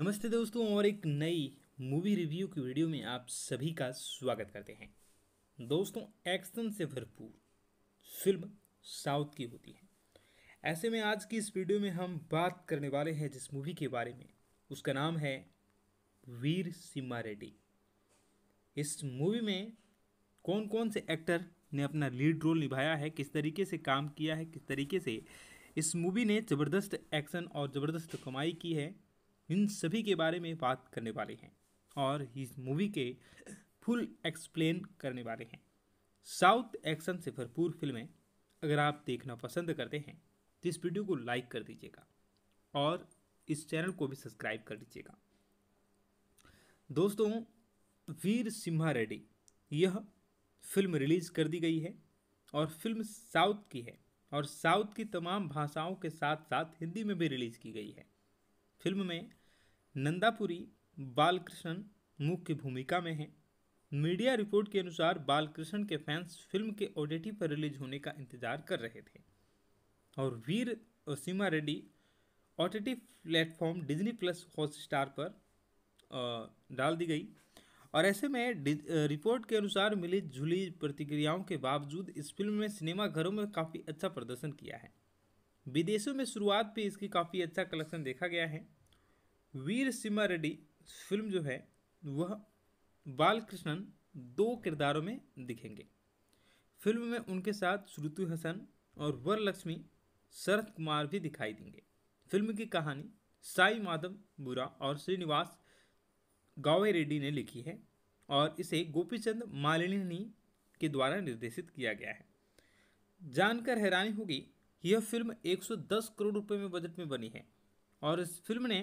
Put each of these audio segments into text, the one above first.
नमस्ते दोस्तों और एक नई मूवी रिव्यू की वीडियो में आप सभी का स्वागत करते हैं दोस्तों एक्शन से भरपूर फिल्म साउथ की होती है ऐसे में आज की इस वीडियो में हम बात करने वाले हैं जिस मूवी के बारे में उसका नाम है वीर सिम्मा रेड्डी इस मूवी में कौन कौन से एक्टर ने अपना लीड रोल निभाया है किस तरीके से काम किया है किस तरीके से इस मूवी ने ज़बरदस्त एक्शन और ज़बरदस्त कमाई की है इन सभी के बारे में बात करने वाले हैं और इस मूवी के फुल एक्सप्लेन करने वाले हैं साउथ एक्शन से भरपूर फिल्में अगर आप देखना पसंद करते हैं तो इस वीडियो को लाइक कर दीजिएगा और इस चैनल को भी सब्सक्राइब कर दीजिएगा दोस्तों वीर सिम्हा रेड्डी यह फिल्म रिलीज़ कर दी गई है और फिल्म साउथ की है और साउथ की तमाम भाषाओं के साथ साथ हिंदी में भी रिलीज़ की गई है फिल्म में नंदापुरी बालकृष्ण मुख्य भूमिका में हैं मीडिया रिपोर्ट के अनुसार बालकृष्ण के फैंस फिल्म के ओडेटी पर रिलीज होने का इंतजार कर रहे थे और वीर और सीमा रेड्डी ओ platform Disney plus Hotstar पर डाल दी गई और ऐसे में रिपोर्ट के अनुसार मिली जुली प्रतिक्रियाओं के बावजूद इस फिल्म में सिनेमा घरों में काफ़ी अच्छा प्रदर्शन किया है विदेशों में शुरुआत भी इसकी काफ़ी अच्छा कलेक्शन देखा गया है वीर सिम्हा रेड्डी फिल्म जो है वह बालकृष्णन दो किरदारों में दिखेंगे फिल्म में उनके साथ श्रुतु हसन और वर लक्ष्मी शरद कुमार भी दिखाई देंगे फिल्म की कहानी साई माधव बुरा और श्रीनिवास गावे रेड्डी ने लिखी है और इसे गोपीचंद मालिनी के द्वारा निर्देशित किया गया है जानकर हैरानी होगी यह फिल्म 110 करोड़ रुपए में बजट में बनी है और इस फिल्म ने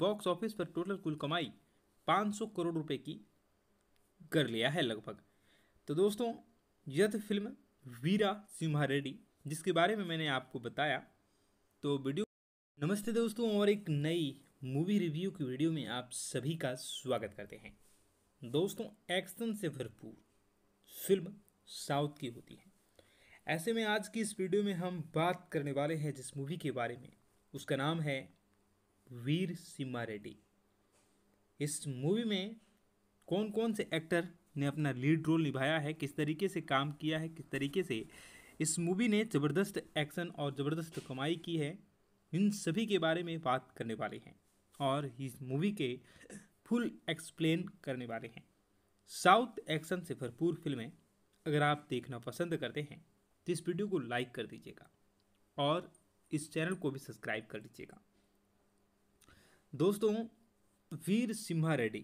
बॉक्स ऑफिस पर टोटल कुल कमाई 500 करोड़ रुपए की कर लिया है लगभग तो दोस्तों यह फिल्म वीरा सिम्हा रेड्डी जिसके बारे में मैंने आपको बताया तो वीडियो नमस्ते दोस्तों और एक नई मूवी रिव्यू की वीडियो में आप सभी का स्वागत करते हैं दोस्तों एक्शन से भरपूर फिल्म साउथ की होती है ऐसे में आज की इस वीडियो में हम बात करने वाले हैं जिस मूवी के बारे में उसका नाम है वीर सिम्मा रेड्डी इस मूवी में कौन कौन से एक्टर ने अपना लीड रोल निभाया है किस तरीके से काम किया है किस तरीके से इस मूवी ने ज़बरदस्त एक्शन और ज़बरदस्त कमाई की है इन सभी के बारे में बात करने वाले हैं और इस मूवी के फुल एक्सप्लेन करने वाले हैं साउथ एक्शन से भरपूर फिल्में अगर आप देखना पसंद करते हैं तो इस वीडियो को लाइक कर दीजिएगा और इस चैनल को भी सब्सक्राइब कर दीजिएगा दोस्तों वीर सिम्हा रेड्डी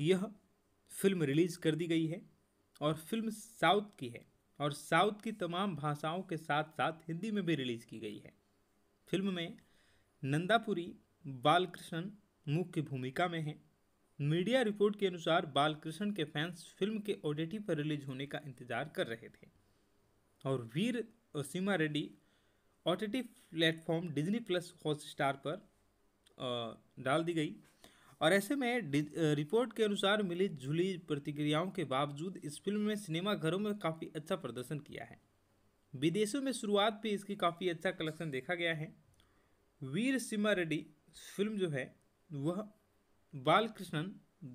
यह फिल्म रिलीज़ कर दी गई है और फिल्म साउथ की है और साउथ की तमाम भाषाओं के साथ साथ हिंदी में भी रिलीज़ की गई है फिल्म में नंदापुरी बालकृष्ण मुख्य भूमिका में हैं मीडिया रिपोर्ट के अनुसार बालकृष्ण के फैंस फिल्म के ओडीटी पर रिलीज होने का इंतजार कर रहे थे और Veera Simha Simha Reddy OTT platform Disney plus Hotstar पर डाल दी गई और ऐसे में रिपोर्ट के अनुसार मिली जुली प्रतिक्रियाओं के बावजूद इस फिल्म में सिनेमा घरों में काफ़ी अच्छा प्रदर्शन किया है विदेशों में शुरुआत भी इसकी काफ़ी अच्छा कलेक्शन देखा गया है वीर सिम्हा रेड्डी फिल्म जो है वह बालकृष्णन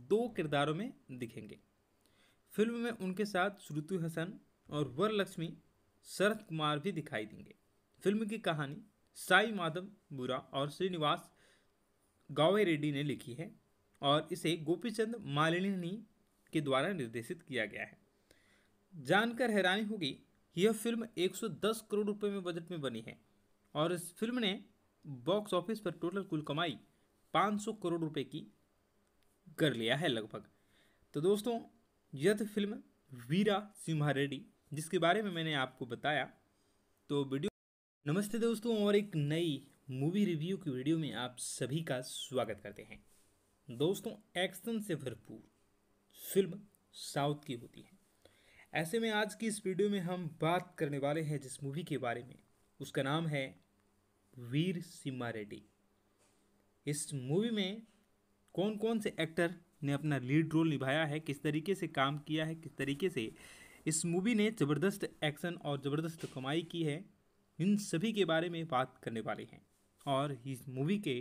दो किरदारों में दिखेंगे फिल्म में उनके साथ श्रुति हसन और वरलक्ष्मी शरद कुमार भी दिखाई देंगे फिल्म की कहानी साई माधव बुरा और श्रीनिवास गावे रेड्डी ने लिखी है और इसे गोपीचंद मालिनी के द्वारा निर्देशित किया गया है जानकर हैरानी होगी यह फिल्म 110 करोड़ रुपए में बजट में बनी है और इस फिल्म ने बॉक्स ऑफिस पर टोटल कुल कमाई 500 करोड़ रुपए की कर लिया है लगभग तो दोस्तों यह फिल्म वीरा सिम्हा रेड्डी जिसके बारे में मैंने आपको बताया तो वीडियो नमस्ते दोस्तों और एक नई मूवी रिव्यू की वीडियो में आप सभी का स्वागत करते हैं दोस्तों एक्शन से भरपूर फिल्म साउथ की होती है ऐसे में आज की इस वीडियो में हम बात करने वाले हैं जिस मूवी के बारे में उसका नाम है वीर सिम्मा रेड्डी इस मूवी में कौन कौन से एक्टर ने अपना लीड रोल निभाया है किस तरीके से काम किया है किस तरीके से इस मूवी ने ज़बरदस्त एक्शन और ज़बरदस्त कमाई की है इन सभी के बारे में बात करने वाले हैं और इस मूवी के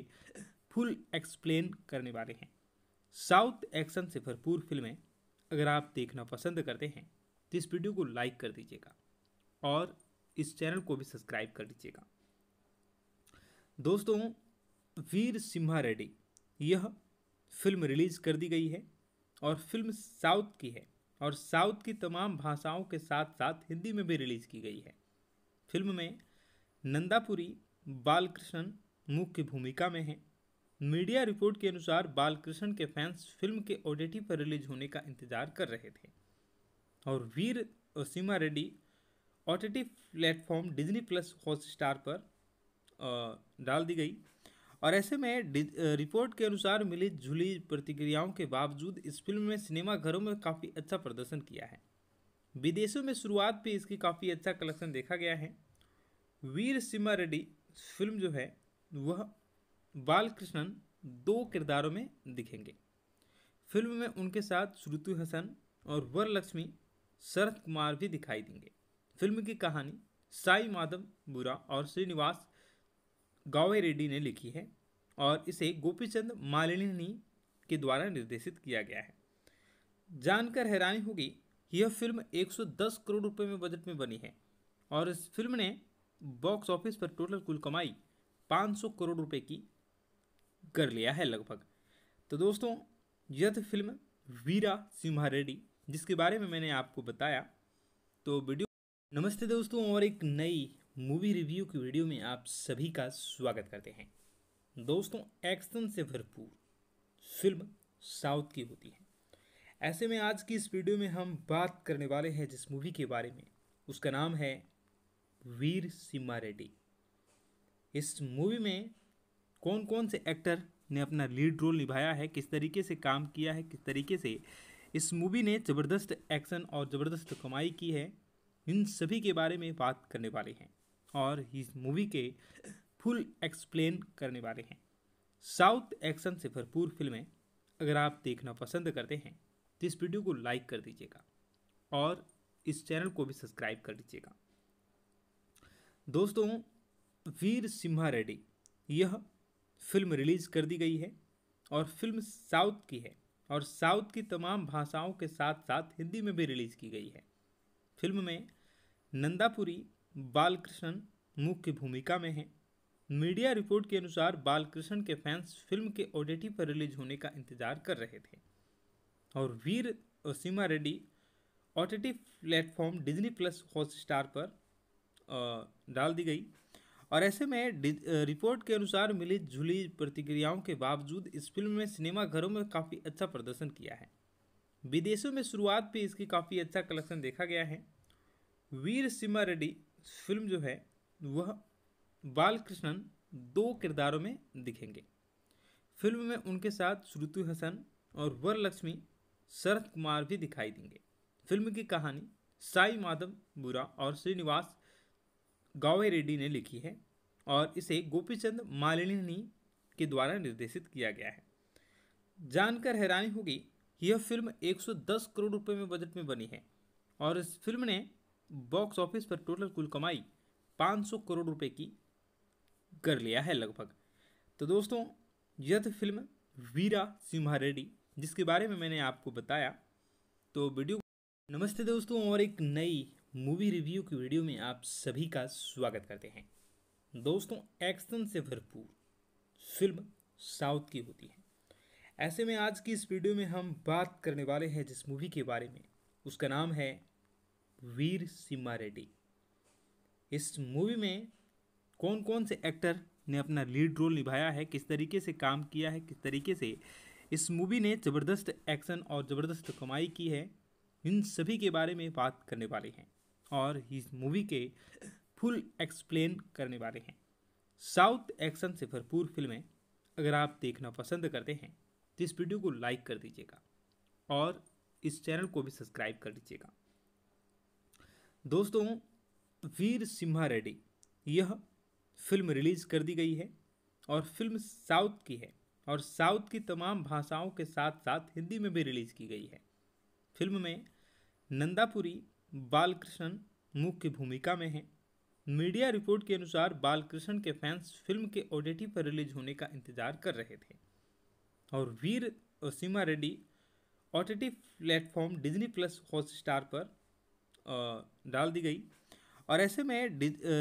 फुल एक्सप्लेन करने वाले हैं साउथ एक्शन से भरपूर फिल्में अगर आप देखना पसंद करते हैं तो इस वीडियो को लाइक कर दीजिएगा और इस चैनल को भी सब्सक्राइब कर दीजिएगा दोस्तों वीर सिम्हा रेड्डी यह फिल्म रिलीज़ कर दी गई है और फिल्म साउथ की है और साउथ की तमाम भाषाओं के साथ साथ हिंदी में भी रिलीज़ की गई है फिल्म में नंदापुरी बालकृष्णन मुख्य भूमिका में हैं मीडिया रिपोर्ट के अनुसार बालकृष्ण के फैंस फिल्म के ओडेटी पर रिलीज होने का इंतजार कर रहे थे और वीर और सीमा Reddy OTT platform Disney plus Hotstar पर डाल दी गई और ऐसे में रिपोर्ट के अनुसार मिली जुली प्रतिक्रियाओं के बावजूद इस फिल्म में सिनेमाघरों में काफ़ी अच्छा प्रदर्शन किया है विदेशों में शुरुआत भी इसकी काफ़ी अच्छा कलेक्शन देखा गया है वीर सिमा रेड्डी फिल्म जो है वह बालकृष्णन दो किरदारों में दिखेंगे फिल्म में उनके साथ श्रुति हसन और वरलक्ष्मी शरद कुमार भी दिखाई देंगे फिल्म की कहानी साई माधव बुरा और श्रीनिवास गावे रेड्डी ने लिखी है और इसे गोपीचंद मालिनी के द्वारा निर्देशित किया गया है जानकर हैरानी होगी यह फिल्म 110 करोड़ रुपए में बजट में बनी है और इस फिल्म ने बॉक्स ऑफिस पर टोटल कुल कमाई 500 करोड़ रुपए की कर लिया है लगभग तो दोस्तों यह फिल्म वीरा सिम्हा रेड्डी जिसके बारे में मैंने आपको बताया तो वीडियो नमस्ते दोस्तों और एक नई मूवी रिव्यू की वीडियो में आप सभी का स्वागत करते हैं दोस्तों एक्शन से भरपूर फिल्म साउथ की होती है ऐसे में आज की इस वीडियो में हम बात करने वाले हैं जिस मूवी के बारे में उसका नाम है वीर सिम्मा रेड्डी इस मूवी में कौन कौन से एक्टर ने अपना लीड रोल निभाया है किस तरीके से काम किया है किस तरीके से इस मूवी ने ज़बरदस्त एक्शन और ज़बरदस्त कमाई की है इन सभी के बारे में बात करने वाले हैं और इस मूवी के फुल एक्सप्लेन करने वाले हैं साउथ एक्शन से भरपूर फिल्में अगर आप देखना पसंद करते हैं तो इस वीडियो को लाइक कर दीजिएगा और इस चैनल को भी सब्सक्राइब कर दीजिएगा दोस्तों वीर सिम्हा रेड्डी यह फिल्म रिलीज़ कर दी गई है और फिल्म साउथ की है और साउथ की तमाम भाषाओं के साथ साथ हिंदी में भी रिलीज़ की गई है फिल्म में नंदापुरी बालकृष्ण मुख्य भूमिका में हैं मीडिया रिपोर्ट के अनुसार बालकृष्ण के फैंस फिल्म के ओडेटी पर रिलीज होने का इंतजार कर रहे थे और Veera Simha Reddy OTT platform Disney plus Hotstar पर डाल दी गई और ऐसे में रिपोर्ट के अनुसार मिली जुली प्रतिक्रियाओं के बावजूद इस फिल्म ने सिनेमाघरों में काफ़ी अच्छा प्रदर्शन किया है विदेशों में शुरुआत भी इसकी काफ़ी अच्छा कलेक्शन देखा गया है वीर सिम्हा रेड्डी फिल्म जो है वह बालकृष्णन दो किरदारों में दिखेंगे फिल्म में उनके साथ श्रुतु हसन और वर लक्ष्मी शरद कुमार भी दिखाई देंगे फिल्म की कहानी साई माधव बुरा और श्रीनिवास गावे रेड्डी ने लिखी है और इसे गोपीचंद मालिनी के द्वारा निर्देशित किया गया है जानकर हैरानी होगी यह फिल्म 110 करोड़ रुपए में बजट में बनी है और इस फिल्म ने बॉक्स ऑफिस पर टोटल कुल कमाई 500 करोड़ रुपए की कर लिया है लगभग तो दोस्तों यह फिल्म वीरा सिम्हा रेड्डी जिसके बारे में मैंने आपको बताया तो वीडियो नमस्ते दोस्तों और एक नई मूवी रिव्यू की वीडियो में आप सभी का स्वागत करते हैं दोस्तों एक्शन से भरपूर फिल्म साउथ की होती है ऐसे में आज की इस वीडियो में हम बात करने वाले हैं जिस मूवी के बारे में उसका नाम है वीर सिम्मा रेड्डी इस मूवी में कौन कौन से एक्टर ने अपना लीड रोल निभाया है किस तरीके से काम किया है किस तरीके से इस मूवी ने ज़बरदस्त एक्शन और ज़बरदस्त कमाई की है इन सभी के बारे में बात करने वाले हैं और इस मूवी के फुल एक्सप्लेन करने वाले हैं साउथ एक्शन से भरपूर फिल्में अगर आप देखना पसंद करते हैं तो इस वीडियो को लाइक कर दीजिएगा और इस चैनल को भी सब्सक्राइब कर लीजिएगा दोस्तों वीर सिम्हा रेड्डी यह फिल्म रिलीज़ कर दी गई है और फिल्म साउथ की है और साउथ की तमाम भाषाओं के साथ साथ हिंदी में भी रिलीज़ की गई है फिल्म में नंदापुरी बालकृष्ण मुख्य भूमिका में हैं मीडिया रिपोर्ट के अनुसार बालकृष्ण के फैंस फिल्म के ओटीटी पर रिलीज होने का इंतजार कर रहे थे और वीर और सीमा Reddy OTT platform Disney plus Hotstar पर डाल दी गई और ऐसे में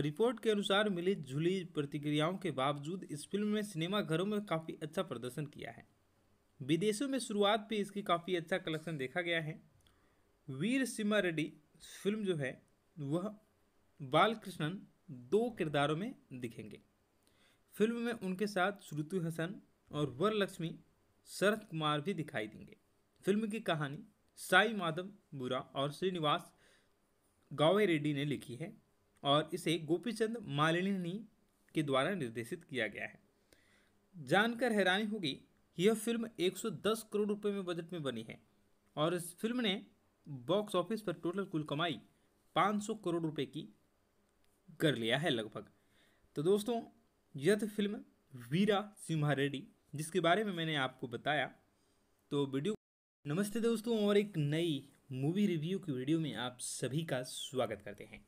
रिपोर्ट के अनुसार मिली जुली प्रतिक्रियाओं के बावजूद इस फिल्म में सिनेमा घरों में काफ़ी अच्छा प्रदर्शन किया है विदेशों में शुरुआत भी इसकी काफ़ी अच्छा कलेक्शन देखा गया है वीर सिमा रेड्डी फिल्म जो है वह बालकृष्णन दो किरदारों में दिखेंगे फिल्म में उनके साथ श्रुतु हसन और वर लक्ष्मी शरद कुमार भी दिखाई देंगे फिल्म की कहानी साई माधव बुरा और श्रीनिवास गावे रेड्डी ने लिखी है और इसे गोपीचंद मालिनी के द्वारा निर्देशित किया गया है जानकर हैरानी होगी यह फिल्म 110 करोड़ रुपए में बजट में बनी है और इस फिल्म ने बॉक्स ऑफिस पर टोटल कुल कमाई 500 करोड़ रुपए की कर लिया है लगभग तो दोस्तों यह फिल्म वीरा सिम्हा रेड्डी जिसके बारे में मैंने आपको बताया तो वीडियो नमस्ते दोस्तों और एक नई मूवी रिव्यू की वीडियो में आप सभी का स्वागत करते हैं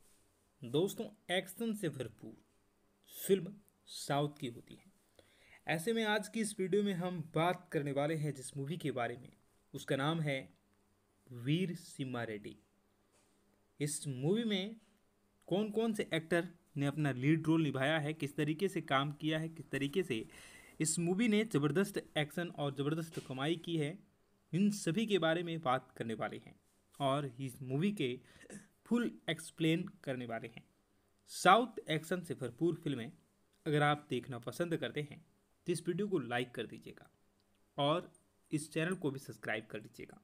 दोस्तों एक्शन से भरपूर फिल्म साउथ की होती है ऐसे में आज की इस वीडियो में हम बात करने वाले हैं जिस मूवी के बारे में उसका नाम है वीर सिम्मा रेड्डी इस मूवी में कौन कौन से एक्टर ने अपना लीड रोल निभाया है किस तरीके से काम किया है किस तरीके से इस मूवी ने ज़बरदस्त एक्शन और ज़बरदस्त कमाई की है इन सभी के बारे में बात करने वाले हैं और इस मूवी के फुल एक्सप्लेन करने वाले हैं साउथ एक्शन से भरपूर फिल्में अगर आप देखना पसंद करते हैं तो इस वीडियो को लाइक कर दीजिएगा और इस चैनल को भी सब्सक्राइब कर दीजिएगा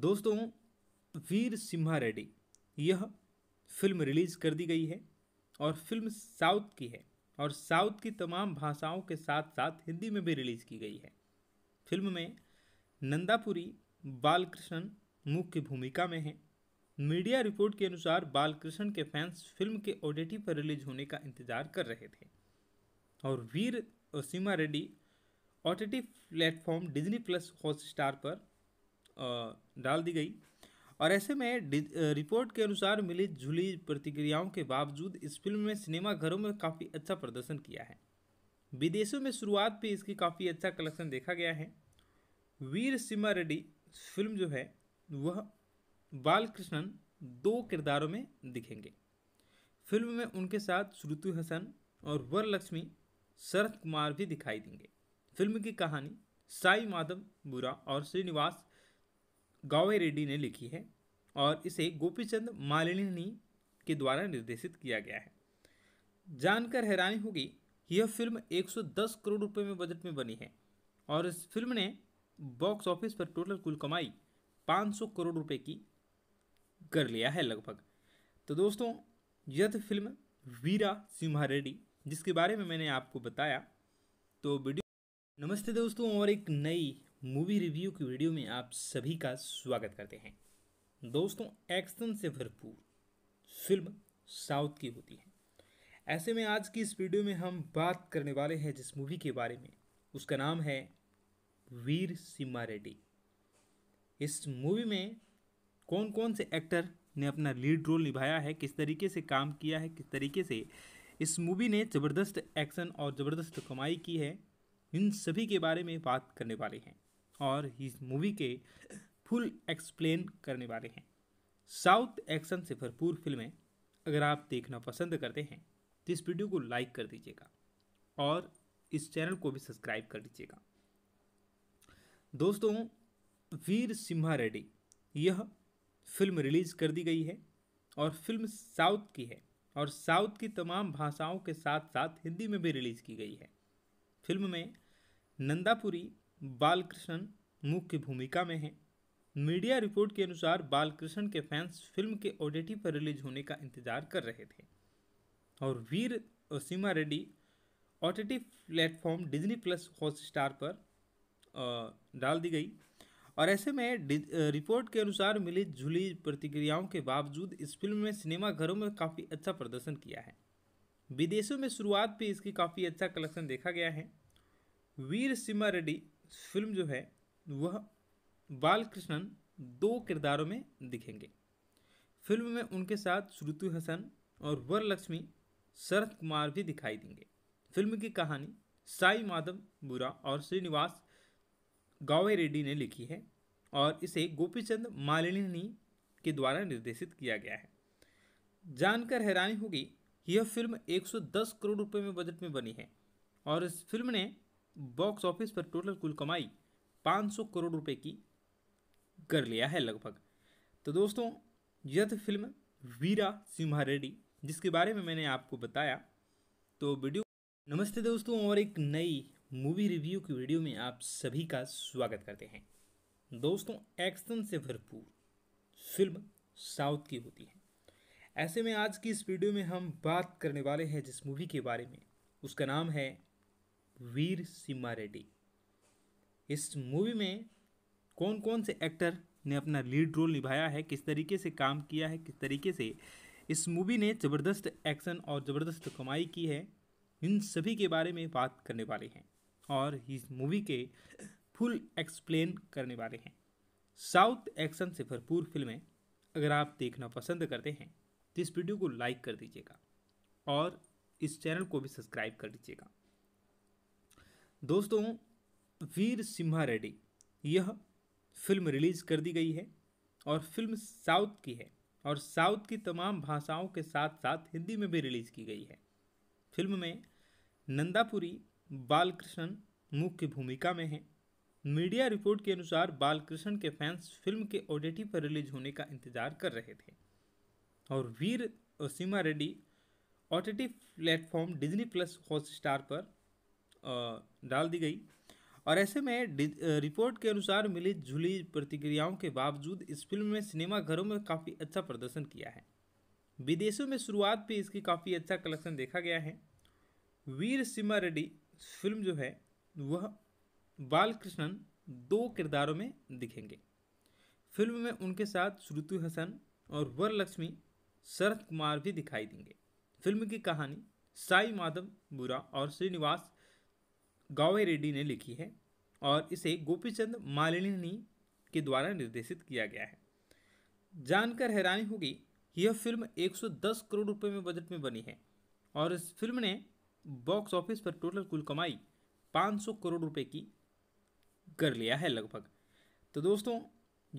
दोस्तों वीर सिम्हा रेड्डी यह फिल्म रिलीज़ कर दी गई है और फिल्म साउथ की है और साउथ की तमाम भाषाओं के साथ साथ हिंदी में भी रिलीज़ की गई है फिल्म में नंदापुरी बालकृष्ण मुख्य भूमिका में हैं मीडिया रिपोर्ट के अनुसार बालकृष्ण के फैंस फिल्म के ओडीटी पर रिलीज होने का इंतजार कर रहे थे और Veera Simha Simha Reddy OTT platform Disney plus Hotstar पर डाल दी गई और ऐसे में रिपोर्ट के अनुसार मिली जुली प्रतिक्रियाओं के बावजूद इस फिल्म ने सिनेमा घरों में काफ़ी अच्छा प्रदर्शन किया है विदेशों में शुरुआत भी इसकी काफ़ी अच्छा कलेक्शन देखा गया है वीर सिम्हा रेड्डी फिल्म जो है वह बालकृष्णन दो किरदारों में दिखेंगे फिल्म में उनके साथ श्रुति हसन और वरलक्ष्मी शरद कुमार भी दिखाई देंगे फिल्म की कहानी साई माधव बुरा और श्रीनिवास गावे रेड्डी ने लिखी है और इसे गोपीचंद मालिनी के द्वारा निर्देशित किया गया है जानकर हैरानी होगी यह फिल्म 110 करोड़ रुपए में बजट में बनी है और इस फिल्म ने बॉक्स ऑफिस पर टोटल कुल कमाई 500 करोड़ रुपए की कर लिया है लगभग तो दोस्तों यह फिल्म वीरा सिम्हा रेड्डी जिसके बारे में मैंने आपको बताया तो वीडियो नमस्ते दोस्तों और एक नई मूवी रिव्यू की वीडियो में आप सभी का स्वागत करते हैं दोस्तों एक्शन से भरपूर फिल्म साउथ की होती है ऐसे में आज की इस वीडियो में हम बात करने वाले हैं जिस मूवी के बारे में उसका नाम है वीर सिम्मा रेड्डी इस मूवी में कौन कौन से एक्टर ने अपना लीड रोल निभाया है किस तरीके से काम किया है किस तरीके से इस मूवी ने ज़बरदस्त एक्शन और ज़बरदस्त कमाई की है इन सभी के बारे में बात करने वाले हैं और इस मूवी के फुल एक्सप्लेन करने वाले हैं साउथ एक्शन से भरपूर फिल्में अगर आप देखना पसंद करते हैं तो इस वीडियो को लाइक कर दीजिएगा और इस चैनल को भी सब्सक्राइब कर दीजिएगा दोस्तों वीर सिम्हा रेड्डी यह फिल्म रिलीज़ कर दी गई है और फिल्म साउथ की है और साउथ की तमाम भाषाओं के साथ साथ हिंदी में भी रिलीज़ की गई है फिल्म में नंदापुरी बालकृष्णन मुख्य भूमिका में हैं मीडिया रिपोर्ट के अनुसार बालकृष्ण के फैंस फिल्म के ओडेटी पर रिलीज होने का इंतजार कर रहे थे और वीर और सीमा Reddy OTT platform Disney plus Hotstar पर डाल दी गई और ऐसे में रिपोर्ट के अनुसार मिली जुली प्रतिक्रियाओं के बावजूद इस फिल्म में सिनेमाघरों में काफ़ी अच्छा प्रदर्शन किया है विदेशों में शुरुआत पर इसकी काफ़ी अच्छा कलेक्शन देखा गया है वीर सिमा रेड्डी फिल्म जो है वह बालकृष्णन दो किरदारों में दिखेंगे फिल्म में उनके साथ श्रुति हसन और वर लक्ष्मी शरद कुमार भी दिखाई देंगे फिल्म की कहानी साई माधव बुरा और श्रीनिवास गावे रेड्डी ने लिखी है और इसे गोपीचंद मालिनी के द्वारा निर्देशित किया गया है जानकर हैरानी होगी यह फिल्म 110 करोड़ रुपए में बजट में बनी है और इस फिल्म ने बॉक्स ऑफिस पर टोटल कुल कमाई 500 करोड़ रुपए की कर लिया है लगभग तो दोस्तों यह थी फिल्म वीरा सिम्हा रेड्डी जिसके बारे में मैंने आपको बताया तो वीडियो नमस्ते दोस्तों और एक नई मूवी रिव्यू की वीडियो में आप सभी का स्वागत करते हैं दोस्तों एक्शन से भरपूर फिल्म साउथ की होती है ऐसे में आज की इस वीडियो में हम बात करने वाले हैं जिस मूवी के बारे में उसका नाम है वीर सिम्मा रेड्डी इस मूवी में कौन कौन से एक्टर ने अपना लीड रोल निभाया है किस तरीके से काम किया है किस तरीके से इस मूवी ने ज़बरदस्त एक्शन और ज़बरदस्त कमाई की है इन सभी के बारे में बात करने वाले हैं और इस मूवी के फुल एक्सप्लेन करने वाले हैं साउथ एक्शन से भरपूर फिल्में अगर आप देखना पसंद करते हैं तो इस वीडियो को लाइक कर दीजिएगा और इस चैनल को भी सब्सक्राइब कर दीजिएगा दोस्तों वीर सिम्हा रेड्डी यह फिल्म रिलीज़ कर दी गई है और फिल्म साउथ की है और साउथ की तमाम भाषाओं के साथ साथ हिंदी में भी रिलीज़ की गई है फिल्म में नंदापुरी बालकृष्ण मुख्य भूमिका में हैं मीडिया रिपोर्ट के अनुसार बालकृष्ण के फैंस फिल्म के ओडेटी पर रिलीज होने का इंतजार कर रहे थे और Veera Simha Reddy OTT platform Disney plus Hotstar पर डाल दी गई और ऐसे में रिपोर्ट के अनुसार मिली जुली प्रतिक्रियाओं के बावजूद इस फिल्म ने सिनेमाघरों में काफ़ी अच्छा प्रदर्शन किया है विदेशों में शुरुआत भी इसकी काफ़ी अच्छा कलेक्शन देखा गया है वीर सिम्हा रेड्डी फिल्म जो है वह बालकृष्णन दो किरदारों में दिखेंगे फिल्म में उनके साथ श्रुति हसन और वर लक्ष्मी शरद कुमार भी दिखाई देंगे फिल्म की कहानी साई माधव बुरा और श्रीनिवास गावे रेड्डी ने लिखी है और इसे गोपीचंद मालिनी के द्वारा निर्देशित किया गया है जानकर हैरानी होगी यह फिल्म 110 करोड़ रुपए में बजट में बनी है और इस फिल्म ने बॉक्स ऑफिस पर टोटल कुल कमाई 500 करोड़ रुपए की कर लिया है लगभग तो दोस्तों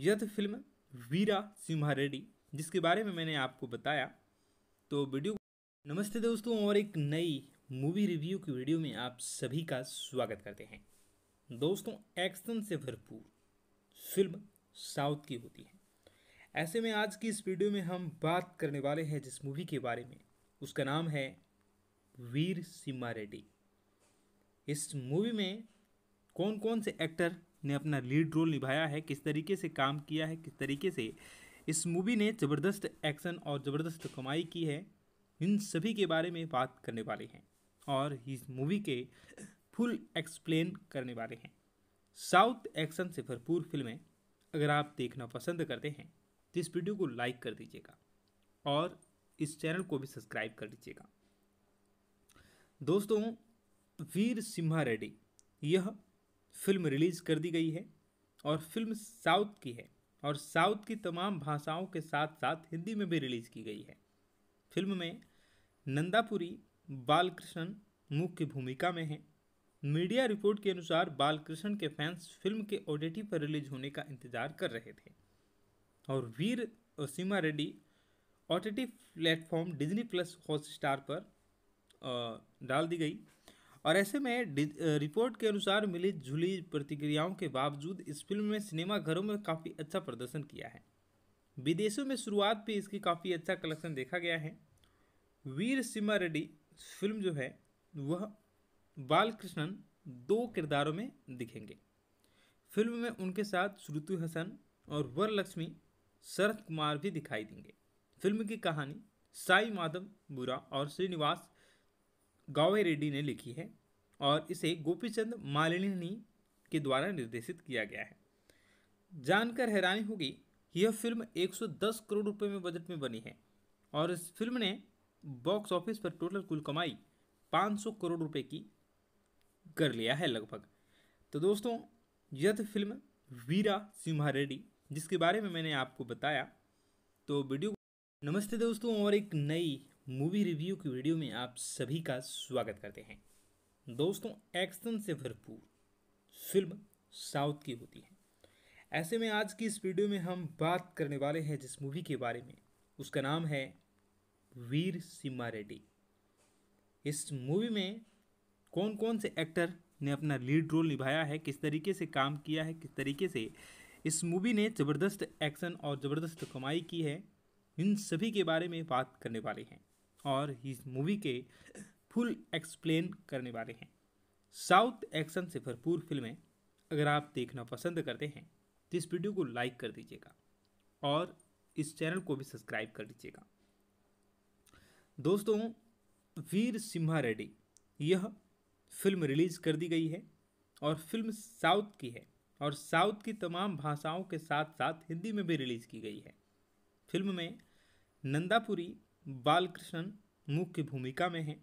यह फिल्म वीरा सिम्हा रेड्डी जिसके बारे में मैंने आपको बताया तो वीडियो नमस्ते दोस्तों और एक नई मूवी रिव्यू की वीडियो में आप सभी का स्वागत करते हैं दोस्तों एक्शन से भरपूर फिल्म साउथ की होती है ऐसे में आज की इस वीडियो में हम बात करने वाले हैं जिस मूवी के बारे में उसका नाम है वीर सिम्मा रेड्डी इस मूवी में कौन कौन से एक्टर ने अपना लीड रोल निभाया है किस तरीके से काम किया है किस तरीके से इस मूवी ने ज़बरदस्त एक्शन और ज़बरदस्त कमाई की है इन सभी के बारे में बात करने वाले हैं और इस मूवी के फुल एक्सप्लेन करने वाले हैं साउथ एक्शन से भरपूर फिल्में अगर आप देखना पसंद करते हैं तो इस वीडियो को लाइक कर दीजिएगा और इस चैनल को भी सब्सक्राइब कर लीजिएगा दोस्तों वीर सिम्हा रेड्डी यह फिल्म रिलीज़ कर दी गई है और फिल्म साउथ की है और साउथ की तमाम भाषाओं के साथ साथ हिंदी में भी रिलीज़ की गई है फिल्म में नंदापुरी बालकृष्णन मुख्य भूमिका में हैं मीडिया रिपोर्ट के अनुसार बालकृष्ण के फैंस फिल्म के ओटीटी पर रिलीज होने का इंतजार कर रहे थे और वीर और सीमा Reddy OTT platform Disney plus Hotstar पर डाल दी गई और ऐसे में रिपोर्ट के अनुसार मिली जुली प्रतिक्रियाओं के बावजूद इस फिल्म ने सिनेमाघरों में काफ़ी अच्छा प्रदर्शन किया है विदेशों में शुरुआत भी इसकी काफ़ी अच्छा कलेक्शन देखा गया है वीर सिमा रेड्डी फिल्म जो है वह बालकृष्णन दो किरदारों में दिखेंगे फिल्म में उनके साथ श्रुति हसन और वरलक्ष्मी शरद कुमार भी दिखाई देंगे फिल्म की कहानी साई माधव बुरा और श्रीनिवास गावे रेड्डी ने लिखी है और इसे गोपीचंद मालिनी के द्वारा निर्देशित किया गया है जानकर हैरानी होगी यह फिल्म 110 करोड़ रुपए में बजट में बनी है और इस फिल्म ने बॉक्स ऑफिस पर टोटल कुल कमाई 500 करोड़ रुपए की कर लिया है लगभग तो दोस्तों यह फिल्म वीरा सिम्हा रेड्डी जिसके बारे में मैंने आपको बताया तो वीडियो नमस्ते दोस्तों और एक नई मूवी रिव्यू की वीडियो में आप सभी का स्वागत करते हैं दोस्तों एक्शन से भरपूर फिल्म साउथ की होती है ऐसे में आज की इस वीडियो में हम बात करने वाले हैं जिस मूवी के बारे में उसका नाम है वीर सिम्मा रेड्डी इस मूवी में कौन कौन से एक्टर ने अपना लीड रोल निभाया है किस तरीके से काम किया है किस तरीके से इस मूवी ने ज़बरदस्त एक्शन और ज़बरदस्त कमाई की है इन सभी के बारे में बात करने वाले हैं और इस मूवी के फुल एक्सप्लेन करने वाले हैं साउथ एक्शन से भरपूर फिल्में अगर आप देखना पसंद करते हैं तो इस वीडियो को लाइक कर दीजिएगा और इस चैनल को भी सब्सक्राइब कर दीजिएगा दोस्तों वीर सिम्हा रेड्डी यह फिल्म रिलीज़ कर दी गई है और फिल्म साउथ की है और साउथ की तमाम भाषाओं के साथ साथ हिंदी में भी रिलीज़ की गई है फिल्म में नंदापुरी बालकृष्ण मुख्य भूमिका में हैं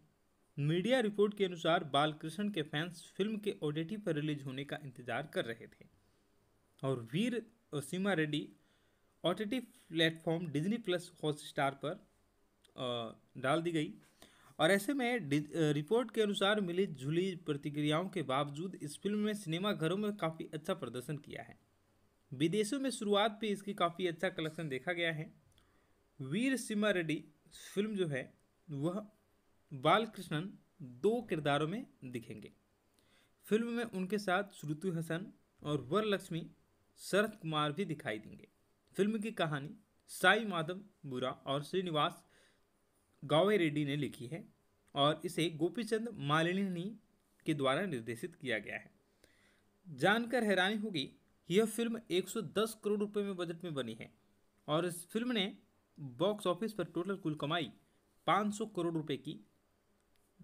मीडिया रिपोर्ट के अनुसार बालकृष्ण के फैंस फिल्म के ओटीटी पर रिलीज होने का इंतजार कर रहे थे और Veera Simha Reddy OTT platform Disney plus Hotstar पर डाल दी गई और ऐसे में रिपोर्ट के अनुसार मिली जुली प्रतिक्रियाओं के बावजूद इस फिल्म ने सिनेमा घरों में काफ़ी अच्छा प्रदर्शन किया है विदेशों में शुरुआत भी इसकी काफ़ी अच्छा कलेक्शन देखा गया है वीर सिम्हा रेड्डी फिल्म जो है वह बालकृष्णन दो किरदारों में दिखेंगे फिल्म में उनके साथ श्रुतु हसन और वरलक्ष्मी शरद कुमार भी दिखाई देंगे फिल्म की कहानी साई माधव बुरा और श्रीनिवास गावे रेड्डी ने लिखी है और इसे गोपीचंद मालिनी के द्वारा निर्देशित किया गया है जानकर हैरानी होगी यह फिल्म 110 करोड़ रुपए में बजट में बनी है और इस फिल्म ने बॉक्स ऑफिस पर टोटल कुल कमाई 500 करोड़ रुपए की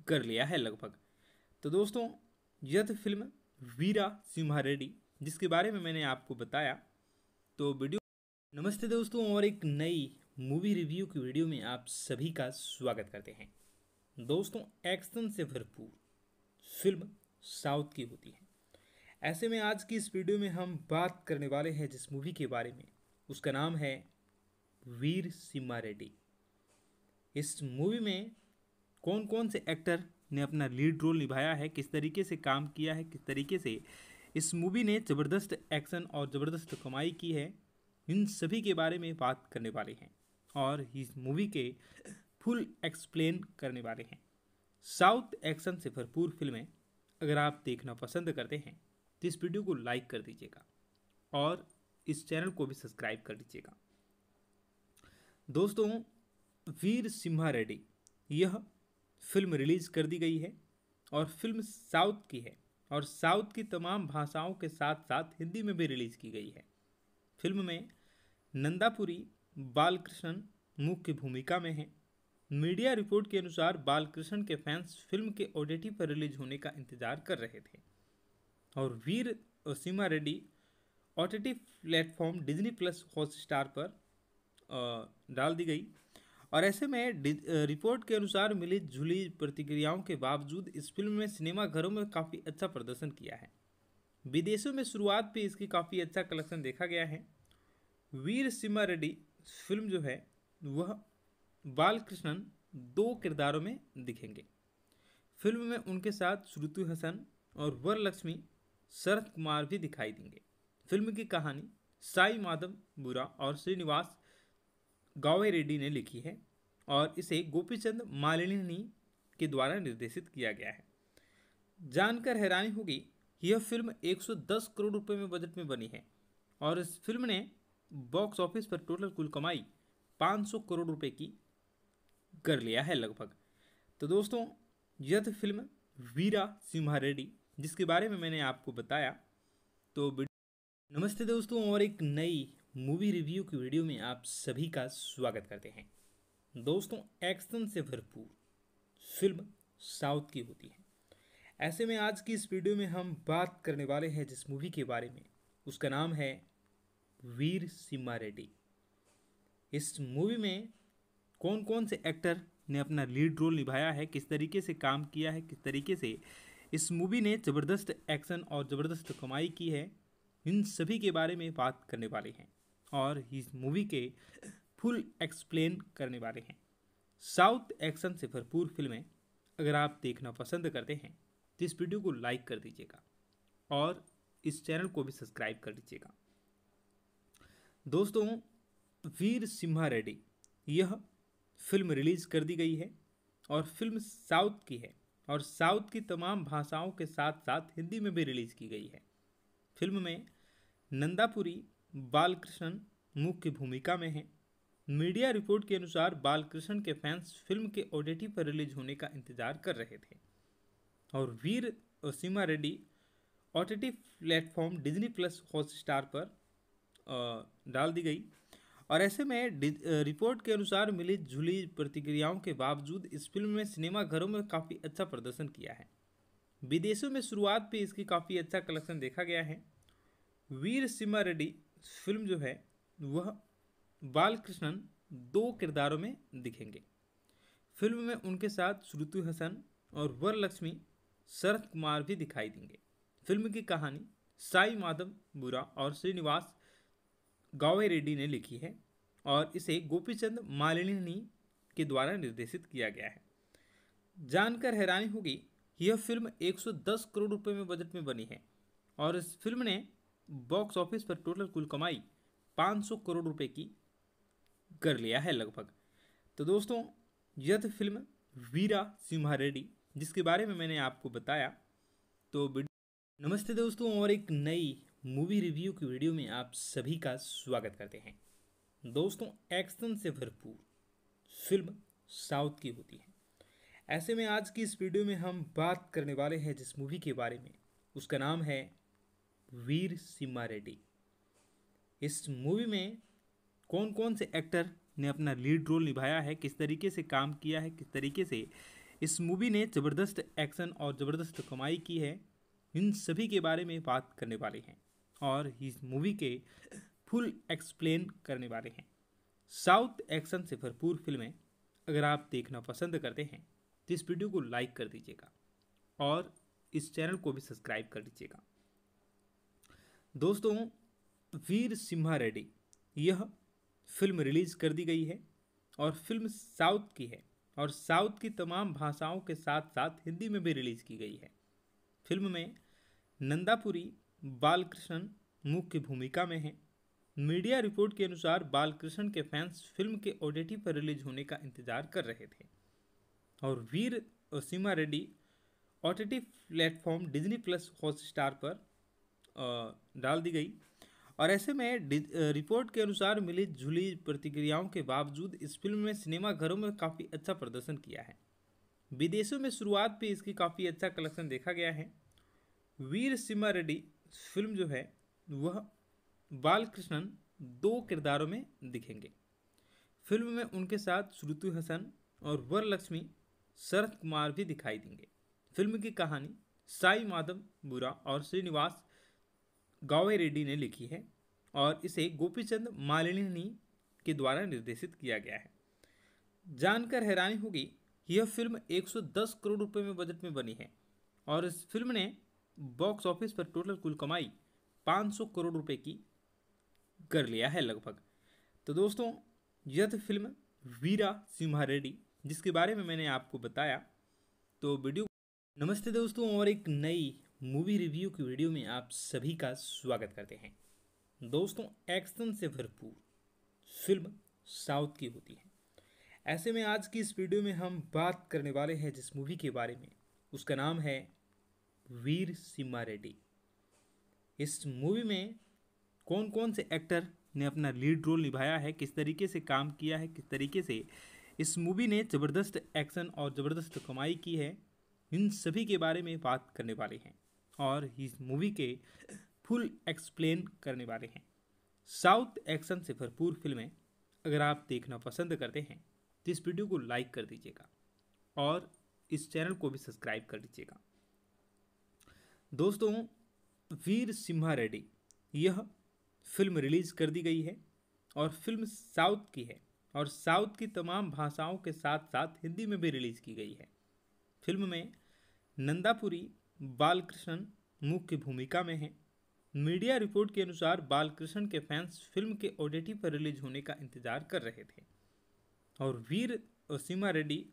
कर लिया है लगभग तो दोस्तों यह तो फिल्म वीरा सिम्हा रेड्डी जिसके बारे में मैंने आपको बताया तो वीडियो नमस्ते दोस्तों और एक नई मूवी रिव्यू की वीडियो में आप सभी का स्वागत करते हैं दोस्तों एक्शन से भरपूर फिल्म साउथ की होती है ऐसे में आज की इस वीडियो में हम बात करने वाले हैं जिस मूवी के बारे में उसका नाम है वीर सिम्मा रेड्डी इस मूवी में कौन कौन से एक्टर ने अपना लीड रोल निभाया है किस तरीके से काम किया है किस तरीके से इस मूवी ने ज़बरदस्त एक्शन और ज़बरदस्त कमाई की है इन सभी के बारे में बात करने वाले हैं और इस मूवी के फुल एक्सप्लेन करने वाले हैं साउथ एक्शन से भरपूर फिल्में अगर आप देखना पसंद करते हैं तो इस वीडियो को लाइक कर दीजिएगा और इस चैनल को भी सब्सक्राइब कर दीजिएगा दोस्तों वीर सिम्हा रेड्डी यह फिल्म रिलीज़ कर दी गई है और फिल्म साउथ की है और साउथ की तमाम भाषाओं के साथ साथ हिंदी में भी रिलीज़ की गई है फिल्म में नंदापुरी बालकृष्णन मुख्य भूमिका में हैं मीडिया रिपोर्ट के अनुसार बालकृष्ण के फैंस फिल्म के ओडीटी पर रिलीज होने का इंतजार कर रहे थे और वीर और सीमा रेड्डी ओ platform Disney plus Hotstar पर डाल दी गई और ऐसे में रिपोर्ट के अनुसार मिली जुली प्रतिक्रियाओं के बावजूद इस फिल्म में सिनेमा घरों में काफ़ी अच्छा प्रदर्शन किया है विदेशों में शुरुआत पर इसकी काफ़ी अच्छा कलेक्शन देखा गया है वीर सिमा रेड्डी फिल्म जो है वह बालकृष्णन दो किरदारों में दिखेंगे फिल्म में उनके साथ श्रुति हसन और वर लक्ष्मी शरद कुमार भी दिखाई देंगे फिल्म की कहानी साई माधव बुरा और श्रीनिवास गावे रेड्डी ने लिखी है और इसे गोपीचंद मालिनी के द्वारा निर्देशित किया गया है जानकर हैरानी होगी यह फिल्म 110 करोड़ रुपए में बजट में बनी है और इस फिल्म ने बॉक्स ऑफिस पर टोटल कुल कमाई 500 करोड़ रुपए की कर लिया है लगभग तो दोस्तों यह फिल्म वीरा सिम्हा रेड्डी जिसके बारे में मैंने आपको बताया तो नमस्ते दोस्तों और एक नई मूवी रिव्यू की वीडियो में आप सभी का स्वागत करते हैं दोस्तों एक्शन से भरपूर फिल्म साउथ की होती है ऐसे में आज की इस वीडियो में हम बात करने वाले हैं जिस मूवी के बारे में उसका नाम है वीर सिम्मा रेड्डी इस मूवी में कौन कौन से एक्टर ने अपना लीड रोल निभाया है किस तरीके से काम किया है किस तरीके से इस मूवी ने ज़बरदस्त एक्शन और ज़बरदस्त कमाई की है इन सभी के बारे में बात करने वाले हैं और इस मूवी के फुल एक्सप्लेन करने वाले हैं साउथ एक्शन से भरपूर फिल्में अगर आप देखना पसंद करते हैं तो इस वीडियो को लाइक कर दीजिएगा और इस चैनल को भी सब्सक्राइब कर दीजिएगा दोस्तों वीर सिम्हा रेड्डी यह फिल्म रिलीज़ कर दी गई है और फिल्म साउथ की है और साउथ की तमाम भाषाओं के साथ साथ हिंदी में भी रिलीज़ की गई है फिल्म में नंदापुरी बालकृष्ण मुख्य भूमिका में हैं मीडिया रिपोर्ट के अनुसार बालकृष्ण के फैंस फिल्म के ओडेटी पर रिलीज होने का इंतजार कर रहे थे और वीर और Reddy OTT platform Disney plus Hotstar पर डाल दी गई और ऐसे में रिपोर्ट के अनुसार मिली जुली प्रतिक्रियाओं के बावजूद इस फिल्म ने सिनेमाघरों में काफ़ी अच्छा प्रदर्शन किया है विदेशों में शुरुआत भी इसकी काफ़ी अच्छा कलेक्शन देखा गया है वीर सिम्हा रेड्डी फिल्म जो है वह बालकृष्णन दो किरदारों में दिखेंगे फिल्म में उनके साथ श्रुति हसन और वर लक्ष्मी शरद कुमार भी दिखाई देंगे फिल्म की कहानी साई माधव बुरा और श्रीनिवास गावे रेड्डी ने लिखी है और इसे गोपीचंद मालिनी के द्वारा निर्देशित किया गया है जानकर हैरानी होगी यह फिल्म 110 करोड़ रुपए में बजट में बनी है और इस फिल्म ने बॉक्स ऑफिस पर टोटल कुल कमाई 500 करोड़ रुपए की कर लिया है लगभग तो दोस्तों यह फिल्म वीरा सिम्हा रेड्डी जिसके बारे में मैंने आपको बताया तो नमस्ते दोस्तों और एक नई मूवी रिव्यू की वीडियो में आप सभी का स्वागत करते हैं दोस्तों एक्शन से भरपूर फिल्म साउथ की होती है ऐसे में आज की इस वीडियो में हम बात करने वाले हैं जिस मूवी के बारे में उसका नाम है वीर सिम्मा रेड्डी इस मूवी में कौन कौन से एक्टर ने अपना लीड रोल निभाया है किस तरीके से काम किया है किस तरीके से इस मूवी ने ज़बरदस्त एक्शन और ज़बरदस्त कमाई की है इन सभी के बारे में बात करने वाले हैं और इस मूवी के फुल एक्सप्लेन करने वाले हैं साउथ एक्शन से भरपूर फिल्में अगर आप देखना पसंद करते हैं तो इस वीडियो को लाइक कर दीजिएगा और इस चैनल को भी सब्सक्राइब कर दीजिएगा दोस्तों वीर सिम्हा रेड्डी यह फिल्म रिलीज़ कर दी गई है और फिल्म साउथ की है और साउथ की तमाम भाषाओं के साथ साथ हिंदी में भी रिलीज़ की गई है फिल्म में नंदापुरी बालकृष्णन मुख्य भूमिका में हैं मीडिया रिपोर्ट के अनुसार बालकृष्ण के फैंस फिल्म के ओडेटी पर रिलीज होने का इंतजार कर रहे थे और वीर और सीमा Reddy OTT platform Disney plus Hotstar पर डाल दी गई और ऐसे में रिपोर्ट के अनुसार मिली जुली प्रतिक्रियाओं के बावजूद इस फिल्म ने सिनेमाघरों में काफ़ी अच्छा प्रदर्शन किया है विदेशों में शुरुआत भी इसकी काफ़ी अच्छा कलेक्शन देखा गया है वीर सीमा रेड्डी फिल्म जो है वह बालकृष्णन दो किरदारों में दिखेंगे फिल्म में उनके साथ श्रुति हसन और वरलक्ष्मी शरद कुमार भी दिखाई देंगे फिल्म की कहानी साई माधव बुरा और श्रीनिवास गावे रेड्डी ने लिखी है और इसे गोपीचंद मालिनी के द्वारा निर्देशित किया गया है जानकर हैरानी होगी यह फिल्म 110 करोड़ रुपए में बजट में बनी है और इस फिल्म ने बॉक्स ऑफिस पर टोटल कुल कमाई 500 करोड़ रुपए की कर लिया है लगभग तो दोस्तों यह थी फिल्म वीरा सिम्हा रेड्डी जिसके बारे में मैंने आपको बताया तो वीडियो नमस्ते दोस्तों और एक नई मूवी रिव्यू की वीडियो में आप सभी का स्वागत करते हैं दोस्तों एक्शन से भरपूर फिल्म साउथ की होती है ऐसे में आज की इस वीडियो में हम बात करने वाले हैं जिस मूवी के बारे में उसका नाम है वीर सिम्मा रेड्डी इस मूवी में कौन कौन से एक्टर ने अपना लीड रोल निभाया है किस तरीके से काम किया है किस तरीके से इस मूवी ने ज़बरदस्त एक्शन और ज़बरदस्त कमाई की है इन सभी के बारे में बात करने वाले हैं और इस मूवी के फुल एक्सप्लेन करने वाले हैं साउथ एक्शन से भरपूर फिल्में अगर आप देखना पसंद करते हैं तो इस वीडियो को लाइक कर दीजिएगा और इस चैनल को भी सब्सक्राइब कर दीजिएगा दोस्तों वीर सिम्हा रेड्डी यह फिल्म रिलीज़ कर दी गई है और फिल्म साउथ की है और साउथ की तमाम भाषाओं के साथ साथ हिंदी में भी रिलीज़ की गई है फिल्म में नंदापुरी बालकृष्ण मुख्य भूमिका में हैं मीडिया रिपोर्ट के अनुसार बालकृष्ण के फैंस फिल्म के ऑडिटिव पर रिलीज होने का इंतजार कर रहे थे और वीर और सीमा Reddy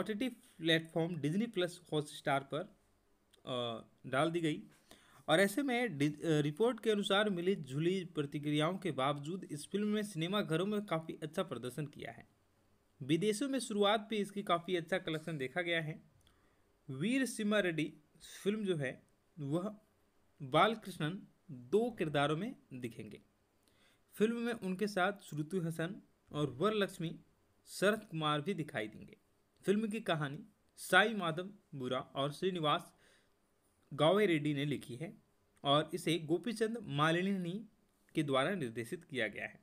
OTT platform Disney plus Hotstar पर डाल दी गई और ऐसे में रिपोर्ट के अनुसार मिली जुली प्रतिक्रियाओं के बावजूद इस फिल्म ने सिनेमा घरों में काफ़ी अच्छा प्रदर्शन किया है विदेशों में शुरुआत भी इसकी काफ़ी अच्छा कलेक्शन देखा गया है वीर सिम्मा रेड्डी फिल्म जो है वह बालकृष्णन दो किरदारों में दिखेंगे फिल्म में उनके साथ श्रुतु हसन और वरलक्ष्मी शरद कुमार भी दिखाई देंगे फिल्म की कहानी साई माधव बुरा और श्रीनिवास गावे रेड्डी ने लिखी है और इसे गोपीचंद मालिनी के द्वारा निर्देशित किया गया है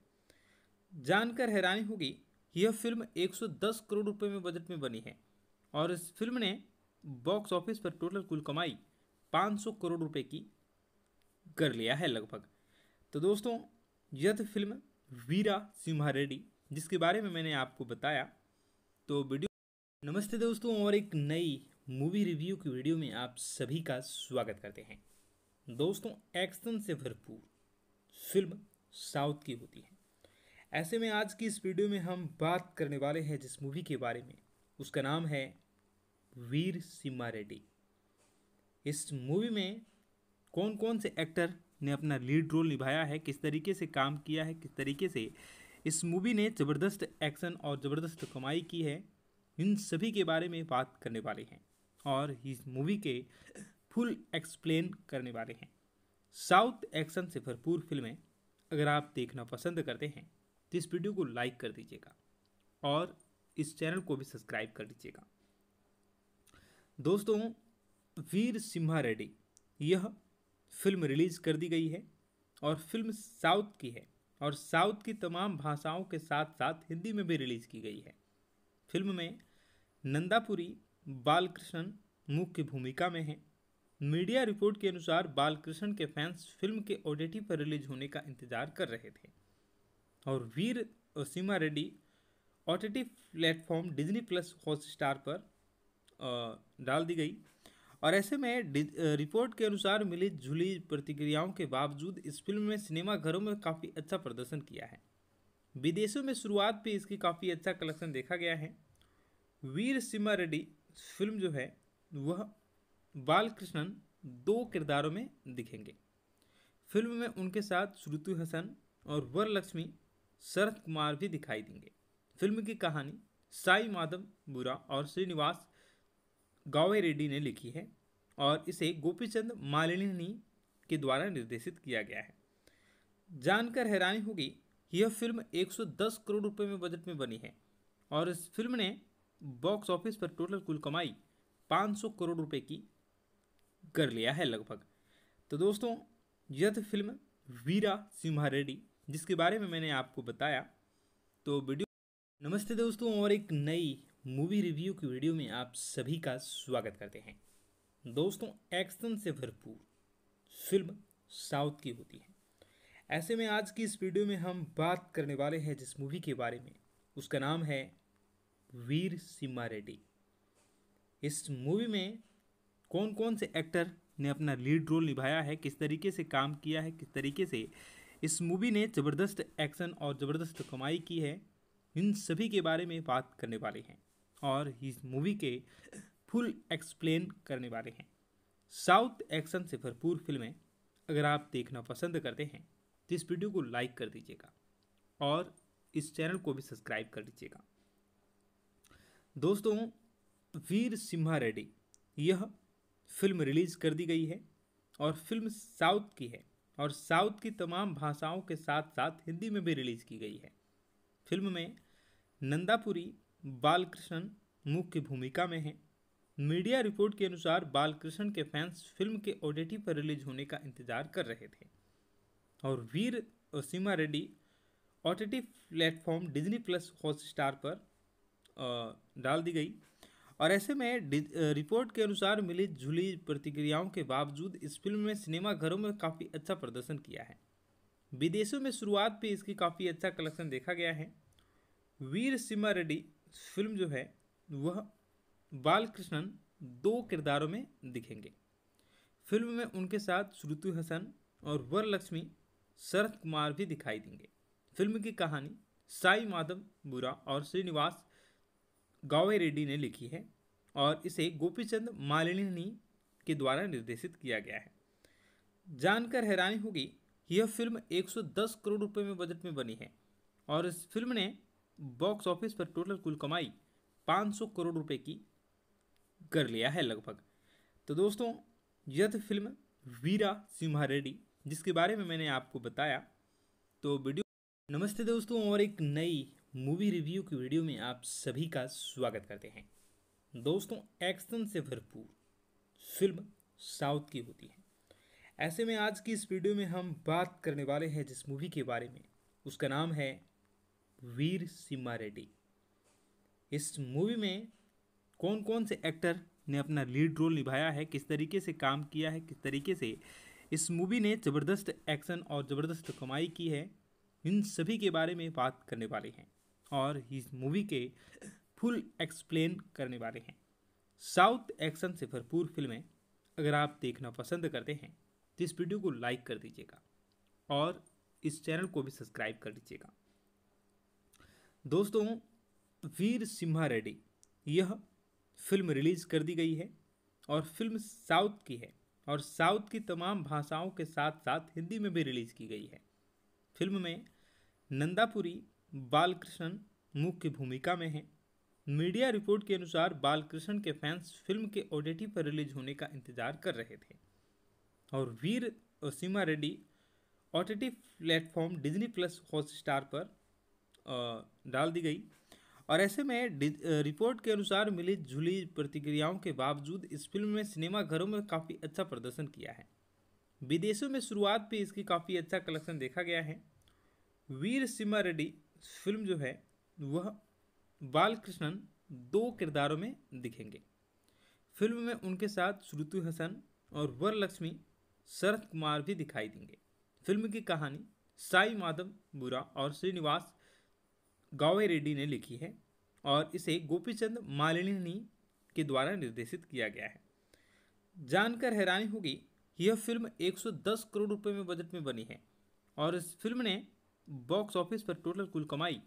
जानकर हैरानी होगी यह फिल्म 110 करोड़ रुपए में बजट में बनी है और इस फिल्म ने बॉक्स ऑफिस पर टोटल कुल कमाई 500 करोड़ रुपए की कर लिया है लगभग तो दोस्तों यह फिल्म वीरा सिम्हा रेड्डी जिसके बारे में मैंने आपको बताया तो वीडियो नमस्ते दोस्तों और एक नई मूवी रिव्यू की वीडियो में आप सभी का स्वागत करते हैं दोस्तों एक्शन से भरपूर फिल्म साउथ की होती है ऐसे में आज की इस वीडियो में हम बात करने वाले हैं जिस मूवी के बारे में उसका नाम है वीर सिम्मा रेड्डी इस मूवी में कौन कौन से एक्टर ने अपना लीड रोल निभाया है किस तरीके से काम किया है किस तरीके से इस मूवी ने ज़बरदस्त एक्शन और ज़बरदस्त कमाई की है इन सभी के बारे में बात करने वाले हैं और इस मूवी के फुल एक्सप्लेन करने वाले हैं साउथ एक्शन से भरपूर फिल्में अगर आप देखना पसंद करते हैं तो इस वीडियो को लाइक कर दीजिएगा और इस चैनल को भी सब्सक्राइब कर दीजिएगा दोस्तों वीर सिम्हा रेड्डी यह फिल्म रिलीज़ कर दी गई है और फिल्म साउथ की है और साउथ की तमाम भाषाओं के साथ साथ हिंदी में भी रिलीज़ की गई है फिल्म में नंदापुरी बालकृष्णन मुख्य भूमिका में हैं मीडिया रिपोर्ट के अनुसार बालकृष्ण के फैंस फिल्म के ओडीटी पर रिलीज होने का इंतजार कर रहे थे और वीर और सीमा रेड्डी ओ platform Disney plus Hotstar पर डाल दी गई और ऐसे में रिपोर्ट के अनुसार मिली जुली प्रतिक्रियाओं के बावजूद इस फिल्म में सिनेमा घरों में काफ़ी अच्छा प्रदर्शन किया है विदेशों में शुरुआत पर इसकी काफ़ी अच्छा कलेक्शन देखा गया है वीर सिमा रेड्डी फिल्म जो है वह बालकृष्णन दो किरदारों में दिखेंगे फिल्म में उनके साथ श्रुति हसन और वरलक्ष्मी शरद कुमार भी दिखाई देंगे फिल्म की कहानी साई माधव बुरा और श्रीनिवास गावे रेड्डी ने लिखी है और इसे गोपीचंद मालिनी के द्वारा निर्देशित किया गया है जानकर हैरानी होगी यह फिल्म 110 करोड़ रुपए में बजट में बनी है और इस फिल्म ने बॉक्स ऑफिस पर टोटल कुल कमाई 500 करोड़ रुपए की कर लिया है लगभग तो दोस्तों यह थी फिल्म वीरा सिम्हा रेड्डी जिसके बारे में मैंने आपको बताया तो वीडियो नमस्ते दोस्तों और एक नई मूवी रिव्यू की वीडियो में आप सभी का स्वागत करते हैं दोस्तों एक्शन से भरपूर फिल्म साउथ की होती है ऐसे में आज की इस वीडियो में हम बात करने वाले हैं जिस मूवी के बारे में उसका नाम है वीर सिम्मा रेड्डी इस मूवी में कौन कौन से एक्टर ने अपना लीड रोल निभाया है किस तरीके से काम किया है किस तरीके से इस मूवी ने ज़बरदस्त एक्शन और ज़बरदस्त कमाई की है इन सभी के बारे में बात करने वाले हैं और इस मूवी के फुल एक्सप्लेन करने वाले हैं साउथ एक्शन से भरपूर फिल्में अगर आप देखना पसंद करते हैं तो इस वीडियो को लाइक कर दीजिएगा और इस चैनल को भी सब्सक्राइब कर दीजिएगा दोस्तों वीर सिम्हा रेड्डी यह फिल्म रिलीज़ कर दी गई है और फिल्म साउथ की है और साउथ की तमाम भाषाओं के साथ साथ हिंदी में भी रिलीज़ की गई है फिल्म में नंदापुरी बालकृष्ण मुख्य भूमिका में हैं मीडिया रिपोर्ट के अनुसार बालकृष्ण के फैंस फिल्म के ओडेटी पर रिलीज होने का इंतजार कर रहे थे और Veera Simha Reddy OTT platform Disney plus Hotstar पर डाल दी गई और ऐसे में रिपोर्ट के अनुसार मिली जुली प्रतिक्रियाओं के बावजूद इस फिल्म ने सिनेमाघरों में काफ़ी अच्छा प्रदर्शन किया है विदेशों में शुरुआत भी इसकी काफ़ी अच्छा कलेक्शन देखा गया है वीर सिम्हा रेड्डी फिल्म जो है वह बालकृष्णन दो किरदारों में दिखेंगे फिल्म में उनके साथ श्रुति हसन और वर लक्ष्मी शरद कुमार भी दिखाई देंगे फिल्म की कहानी साई माधव बुरा और श्रीनिवास गावे रेड्डी ने लिखी है और इसे गोपीचंद मालिनी के द्वारा निर्देशित किया गया है जानकर हैरानी होगी यह फिल्म 110 करोड़ रुपए में बजट में बनी है और इस फिल्म ने बॉक्स ऑफिस पर टोटल कुल कमाई 500 करोड़ रुपए की कर लिया है लगभग तो दोस्तों यह फिल्म वीरा सिम्हा रेड्डी जिसके बारे में मैंने आपको बताया तो वीडियो नमस्ते दोस्तों और एक नई मूवी रिव्यू की वीडियो में आप सभी का स्वागत करते हैं दोस्तों एक्शन से भरपूर फिल्म साउथ की होती है ऐसे में आज की इस वीडियो में हम बात करने वाले हैं जिस मूवी के बारे में उसका नाम है वीर सिम्मा रेड्डी इस मूवी में कौन कौन से एक्टर ने अपना लीड रोल निभाया है किस तरीके से काम किया है किस तरीके से इस मूवी ने ज़बरदस्त एक्शन और ज़बरदस्त कमाई की है इन सभी के बारे में बात करने वाले हैं और इस मूवी के फुल एक्सप्लेन करने वाले हैं साउथ एक्शन से भरपूर फिल्में अगर आप देखना पसंद करते हैं तो इस वीडियो को लाइक कर दीजिएगा और इस चैनल को भी सब्सक्राइब कर दीजिएगा दोस्तों वीर सिम्हा रेड्डी यह फिल्म रिलीज़ कर दी गई है और फिल्म साउथ की है और साउथ की तमाम भाषाओं के साथ साथ हिंदी में भी रिलीज़ की गई है फिल्म में नंदापुरी बालकृष्णन मुख्य भूमिका में हैं मीडिया रिपोर्ट के अनुसार बालकृष्ण के फैंस फिल्म के ओडेटी पर रिलीज होने का इंतजार कर रहे थे और वीर और सीमा Reddy OTT platform Disney plus Hotstar पर डाल दी गई और ऐसे में रिपोर्ट के अनुसार मिली जुली प्रतिक्रियाओं के बावजूद इस फिल्म में सिनेमाघरों में काफ़ी अच्छा प्रदर्शन किया है विदेशों में शुरुआत पर इसकी काफ़ी अच्छा कलेक्शन देखा गया है वीर सिमा रेड्डी फिल्म जो है वह बालकृष्णन दो किरदारों में दिखेंगे फिल्म में उनके साथ श्रुति हसन और वर लक्ष्मी शरद कुमार भी दिखाई देंगे फिल्म की कहानी साई माधव बुरा और श्रीनिवास गावे रेड्डी ने लिखी है और इसे गोपीचंद मालिनी के द्वारा निर्देशित किया गया है जानकर हैरानी होगी यह फिल्म 110 करोड़ रुपए में बजट में बनी है और इस फिल्म ने बॉक्स ऑफिस पर टोटल कुल कमाई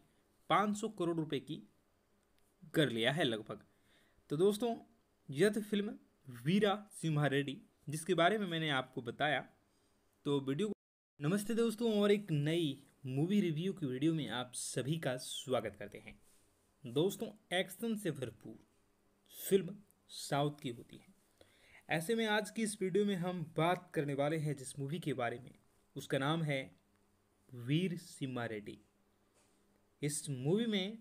500 करोड़ रुपए की कर लिया है लगभग तो दोस्तों यह फिल्म वीरा सिम्हा रेड्डी जिसके बारे में मैंने आपको बताया तो वीडियो नमस्ते दोस्तों और एक नई मूवी रिव्यू की वीडियो में आप सभी का स्वागत करते हैं दोस्तों एक्शन से भरपूर फिल्म साउथ की होती है ऐसे में आज की इस वीडियो में हम बात करने वाले हैं जिस मूवी के बारे में उसका नाम है वीर सिम्मा रेड्डी इस मूवी में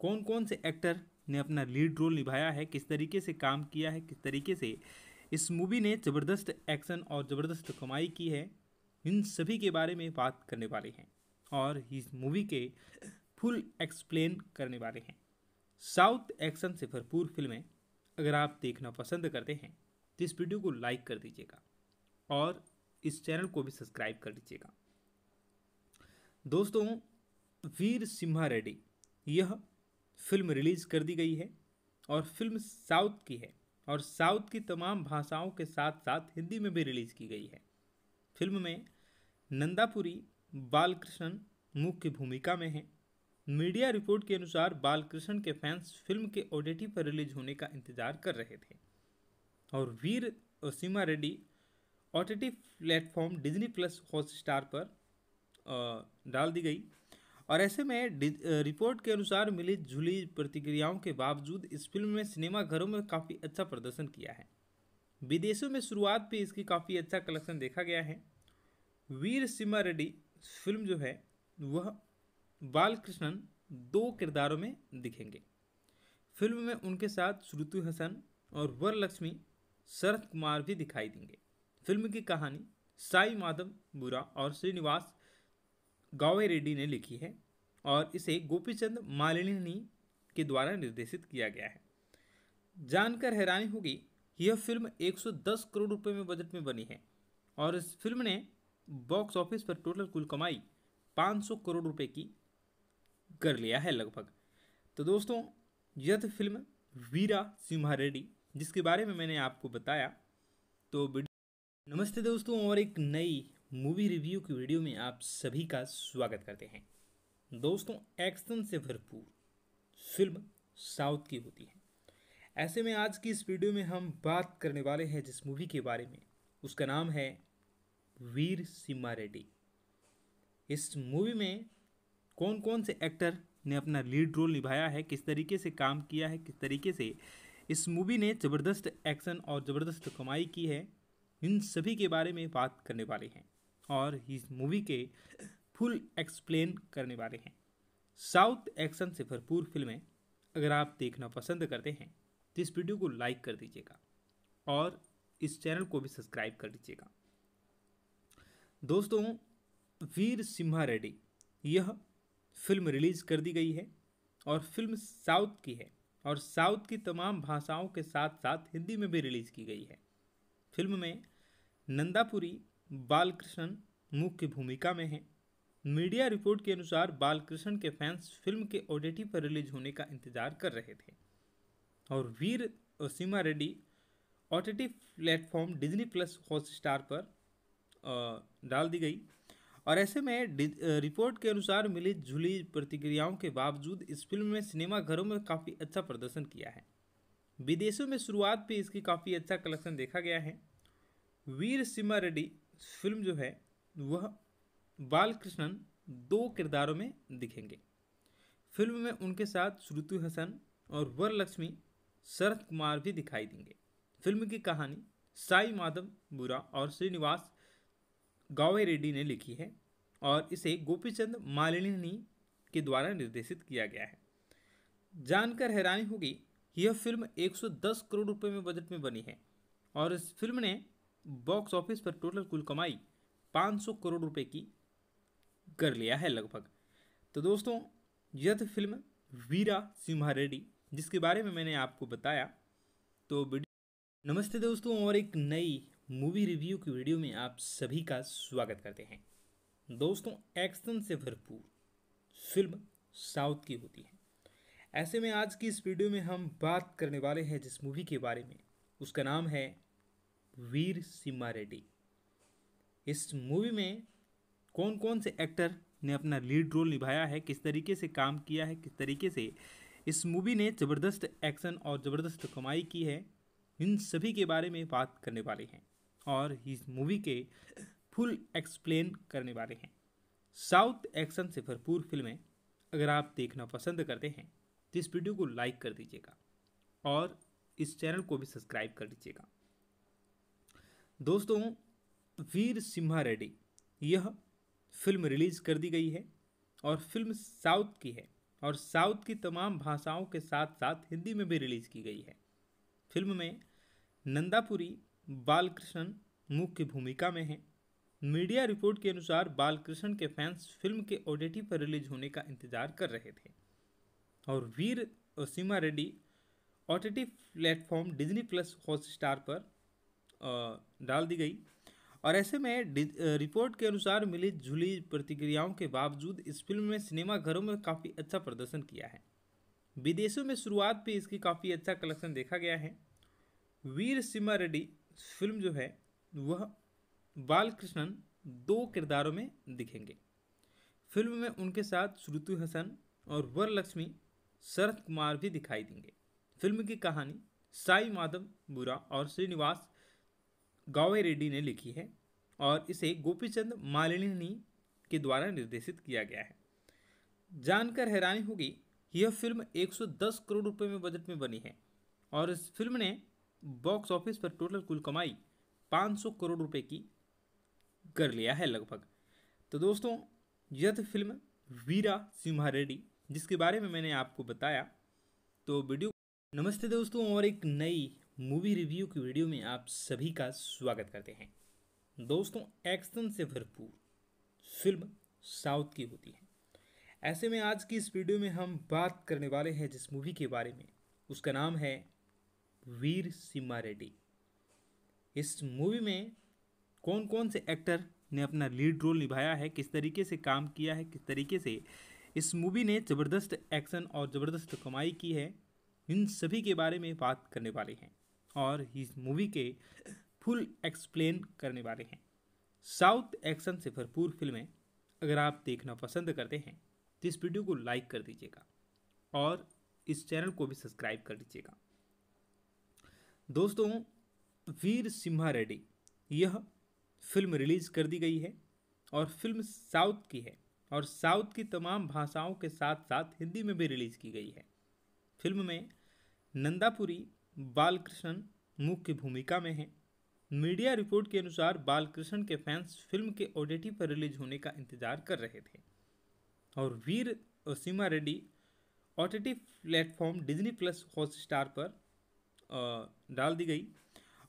कौन कौन से एक्टर ने अपना लीड रोल निभाया है किस तरीके से काम किया है किस तरीके से इस मूवी ने ज़बरदस्त एक्शन और ज़बरदस्त कमाई की है इन सभी के बारे में बात करने वाले हैं और इस मूवी के फुल एक्सप्लेन करने वाले हैं साउथ एक्शन से भरपूर फिल्में अगर आप देखना पसंद करते हैं तो इस वीडियो को लाइक कर दीजिएगा और इस चैनल को भी सब्सक्राइब कर लीजिएगा दोस्तों वीर सिम्हा रेड्डी यह फिल्म रिलीज़ कर दी गई है और फिल्म साउथ की है और साउथ की तमाम भाषाओं के साथ साथ हिंदी में भी रिलीज़ की गई है फिल्म में नंदापुरी बालकृष्ण मुख्य भूमिका में हैं मीडिया रिपोर्ट के अनुसार बालकृष्ण के फैंस फिल्म के ओटीटी पर रिलीज होने का इंतजार कर रहे थे और Veera Simha Simha Reddy OTT platform Disney plus Hotstar पर डाल दी गई और ऐसे में रिपोर्ट के अनुसार मिली जुली प्रतिक्रियाओं के बावजूद इस फिल्म ने सिनेमाघरों में काफ़ी अच्छा प्रदर्शन किया है विदेशों में शुरुआत भी इसकी काफ़ी अच्छा कलेक्शन देखा गया है वीर सिम्हा रेड्डी फिल्म जो है वह बालकृष्णन दो किरदारों में दिखेंगे फिल्म में उनके साथ श्रुतु हसन और वर लक्ष्मी शरद कुमार भी दिखाई देंगे फिल्म की कहानी साई माधव बुरा और श्रीनिवास गावे रेड्डी ने लिखी है और इसे गोपीचंद मालिनी के द्वारा निर्देशित किया गया है जानकर हैरानी होगी यह फिल्म 110 करोड़ रुपए में बजट में बनी है और इस फिल्म ने बॉक्स ऑफिस पर टोटल कुल कमाई 500 करोड़ रुपए की कर लिया है लगभग तो दोस्तों यह फिल्म वीरा सिम्हा रेड्डी जिसके बारे में मैंने आपको बताया तो नमस्ते दोस्तों और एक नई मूवी रिव्यू की वीडियो में आप सभी का स्वागत करते हैं दोस्तों एक्शन से भरपूर फिल्म साउथ की होती है ऐसे में आज की इस वीडियो में हम बात करने वाले हैं जिस मूवी के बारे में उसका नाम है वीर सिम्मा रेड्डी इस मूवी में कौन कौन से एक्टर ने अपना लीड रोल निभाया है किस तरीके से काम किया है किस तरीके से इस मूवी ने ज़बरदस्त एक्शन और ज़बरदस्त कमाई की है इन सभी के बारे में बात करने वाले हैं और इस मूवी के फुल एक्सप्लेन करने वाले हैं साउथ एक्शन से भरपूर फिल्में अगर आप देखना पसंद करते हैं तो इस वीडियो को लाइक कर दीजिएगा और इस चैनल को भी सब्सक्राइब कर दीजिएगा दोस्तों वीर सिम्हा रेड्डी यह फिल्म रिलीज़ कर दी गई है और फिल्म साउथ की है और साउथ की तमाम भाषाओं के साथ साथ हिंदी में भी रिलीज़ की गई है फिल्म में नंदापुरी बालकृष्ण मुख्य भूमिका में हैं मीडिया रिपोर्ट के अनुसार बालकृष्ण के फैंस फिल्म के ओडीटी पर रिलीज होने का इंतजार कर रहे थे और वीर और सीमा रेड्डी ओ platform Disney plus Hotstar पर डाल दी गई और ऐसे में रिपोर्ट के अनुसार मिली जुली प्रतिक्रियाओं के बावजूद इस फिल्म में सिनेमा घरों में काफ़ी अच्छा प्रदर्शन किया है विदेशों में शुरुआत पर इसकी काफ़ी अच्छा कलेक्शन देखा गया है वीर सिमा रेड्डी फिल्म जो है वह बालकृष्णन दो किरदारों में दिखेंगे फिल्म में उनके साथ श्रुति हसन और वर लक्ष्मी शरद कुमार भी दिखाई देंगे फिल्म की कहानी साई माधव बुरा और श्रीनिवास गावे रेड्डी ने लिखी है और इसे गोपीचंद मालिनी के द्वारा निर्देशित किया गया है जानकर हैरानी होगी यह फिल्म 110 करोड़ रुपए में बजट में बनी है और इस फिल्म ने बॉक्स ऑफिस पर टोटल कुल कमाई 500 करोड़ रुपए की कर लिया है लगभग तो दोस्तों यह फिल्म वीरा सिम्हा रेड्डी जिसके बारे में मैंने आपको बताया तो वीडियो नमस्ते दोस्तों और एक नई मूवी रिव्यू की वीडियो में आप सभी का स्वागत करते हैं दोस्तों एक्शन से भरपूर फिल्म साउथ की होती है ऐसे में आज की इस वीडियो में हम बात करने वाले हैं जिस मूवी के बारे में उसका नाम है वीर सिम्मा रेड्डी इस मूवी में कौन कौन से एक्टर ने अपना लीड रोल निभाया है किस तरीके से काम किया है किस तरीके से इस मूवी ने ज़बरदस्त एक्शन और ज़बरदस्त कमाई की है इन सभी के बारे में बात करने वाले हैं और इस मूवी के फुल एक्सप्लेन करने वाले हैं साउथ एक्शन से भरपूर फिल्में अगर आप देखना पसंद करते हैं तो इस वीडियो को लाइक कर दीजिएगा और इस चैनल को भी सब्सक्राइब कर दीजिएगा दोस्तों वीर सिम्हा रेड्डी यह फिल्म रिलीज़ कर दी गई है और फिल्म साउथ की है और साउथ की तमाम भाषाओं के साथ साथ हिंदी में भी रिलीज़ की गई है फिल्म में नंदापुरी बालकृष्ण मुख्य भूमिका में हैं मीडिया रिपोर्ट के अनुसार बालकृष्ण के फैंस फिल्म के ओडेटी पर रिलीज होने का इंतजार कर रहे थे और Veera Simha Simha Reddy OTT platform Disney plus Hotstar पर डाल दी गई और ऐसे में रिपोर्ट के अनुसार मिली जुली प्रतिक्रियाओं के बावजूद इस फिल्म में सिनेमाघरों में काफ़ी अच्छा प्रदर्शन किया है विदेशों में शुरुआत भी इसकी काफ़ी अच्छा कलेक्शन देखा गया है वीर सिम्हा रेड्डी फिल्म जो है वह बालकृष्णन दो किरदारों में दिखेंगे फिल्म में उनके साथ श्रुति हसन और वरलक्ष्मी शरद कुमार भी दिखाई देंगे फिल्म की कहानी साई माधव बुरा और श्रीनिवास गावे रेड्डी ने लिखी है और इसे गोपीचंद मालिनी के द्वारा निर्देशित किया गया है जानकर हैरानी होगी यह फिल्म 110 करोड़ रुपए में बजट में बनी है और इस फिल्म ने बॉक्स ऑफिस पर टोटल कुल कमाई 500 करोड़ रुपए की कर लिया है लगभग तो दोस्तों यह फिल्म वीरा सिम्हा रेड्डी जिसके बारे में मैंने आपको बताया तो वीडियो नमस्ते दोस्तों और एक नई मूवी रिव्यू की वीडियो में आप सभी का स्वागत करते हैं दोस्तों एक्शन से भरपूर फिल्म साउथ की होती है ऐसे में आज की इस वीडियो में हम बात करने वाले हैं जिस मूवी के बारे में उसका नाम है वीर सिम्मा रेड्डी इस मूवी में कौन कौन से एक्टर ने अपना लीड रोल निभाया है किस तरीके से काम किया है किस तरीके से इस मूवी ने ज़बरदस्त एक्शन और ज़बरदस्त कमाई की है इन सभी के बारे में बात करने वाले हैं और इस मूवी के फुल एक्सप्लेन करने वाले हैं साउथ एक्शन से भरपूर फिल्में अगर आप देखना पसंद करते हैं तो इस वीडियो को लाइक कर दीजिएगा और इस चैनल को भी सब्सक्राइब कर दीजिएगा दोस्तों वीर सिम्हा रेड्डी यह फिल्म रिलीज़ कर दी गई है और फिल्म साउथ की है और साउथ की तमाम भाषाओं के साथ साथ हिंदी में भी रिलीज़ की गई है फिल्म में नंदापुरी बालकृष्णन मुख्य भूमिका में हैं मीडिया रिपोर्ट के अनुसार बालकृष्ण के फैंस फिल्म के ओडेटी पर रिलीज होने का इंतजार कर रहे थे और वीर और सीमा Reddy OTT platform Disney plus Hotstar पर डाल दी गई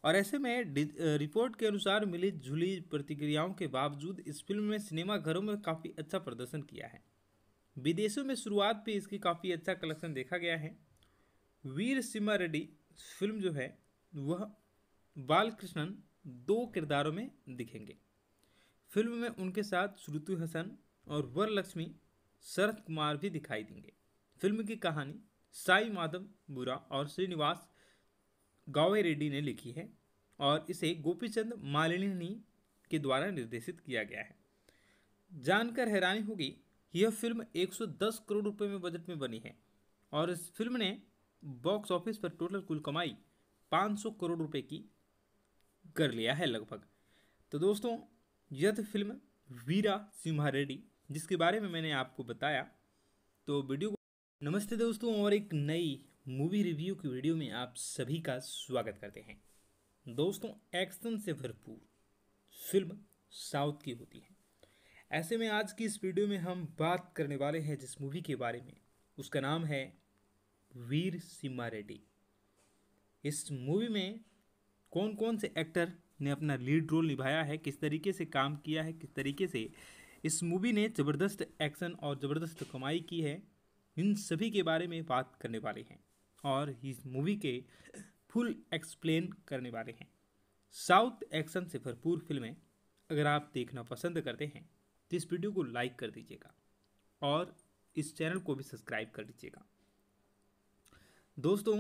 और ऐसे में रिपोर्ट के अनुसार मिली जुली प्रतिक्रियाओं के बावजूद इस फिल्म में सिनेमाघरों में काफ़ी अच्छा प्रदर्शन किया है विदेशों में शुरुआत पर इसकी काफ़ी अच्छा कलेक्शन देखा गया है वीर सिमा रेड्डी फिल्म जो है वह बालकृष्णन दो किरदारों में दिखेंगे फिल्म में उनके साथ श्रुति हसन और वर लक्ष्मी शरद कुमार भी दिखाई देंगे फिल्म की कहानी साई माधव बुरा और श्रीनिवास गावे रेड्डी ने लिखी है और इसे गोपीचंद मालिनी के द्वारा निर्देशित किया गया है जानकर हैरानी होगी यह फिल्म 110 करोड़ रुपए में बजट में बनी है और इस फिल्म ने बॉक्स ऑफिस पर टोटल कुल कमाई 500 करोड़ रुपए की कर लिया है लगभग तो दोस्तों यह फिल्म वीरा सिम्हा रेड्डी जिसके बारे में मैंने आपको बताया तो वीडियो नमस्ते दोस्तों और एक नई मूवी रिव्यू की वीडियो में आप सभी का स्वागत करते हैं दोस्तों एक्शन से भरपूर फिल्म साउथ की होती है ऐसे में आज की इस वीडियो में हम बात करने वाले हैं जिस मूवी के बारे में उसका नाम है वीर सिम्मा रेड्डी इस मूवी में कौन कौन से एक्टर ने अपना लीड रोल निभाया है किस तरीके से काम किया है किस तरीके से इस मूवी ने ज़बरदस्त एक्शन और ज़बरदस्त कमाई की है इन सभी के बारे में बात करने वाले हैं और इस मूवी के फुल एक्सप्लेन करने वाले हैं साउथ एक्शन से भरपूर फिल्में अगर आप देखना पसंद करते हैं तो इस वीडियो को लाइक कर दीजिएगा और इस चैनल को भी सब्सक्राइब कर दीजिएगा दोस्तों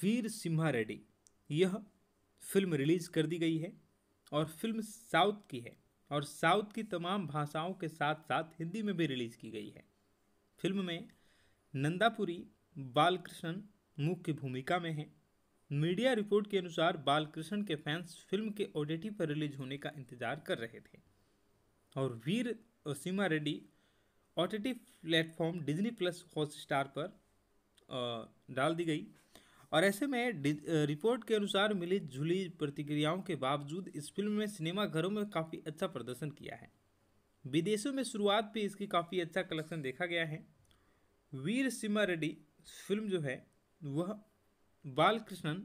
वीर सिम्हा रेड्डी यह फिल्म रिलीज़ कर दी गई है और फिल्म साउथ की है और साउथ की तमाम भाषाओं के साथ साथ हिंदी में भी रिलीज़ की गई है फिल्म में नंदापुरी बालकृष्ण मुख्य भूमिका में हैं मीडिया रिपोर्ट के अनुसार बालकृष्ण के फैंस फिल्म के ओडेटी पर रिलीज होने का इंतजार कर रहे थे और वीर और Reddy OTT platform Disney plus Hotstar पर डाल दी गई और ऐसे में रिपोर्ट के अनुसार मिली जुली प्रतिक्रियाओं के बावजूद इस फिल्म ने सिनेमाघरों में काफ़ी अच्छा प्रदर्शन किया है विदेशों में शुरुआत भी इसकी काफ़ी अच्छा कलेक्शन देखा गया है वीर सिम्हा रेड्डी फिल्म जो है वह बालकृष्णन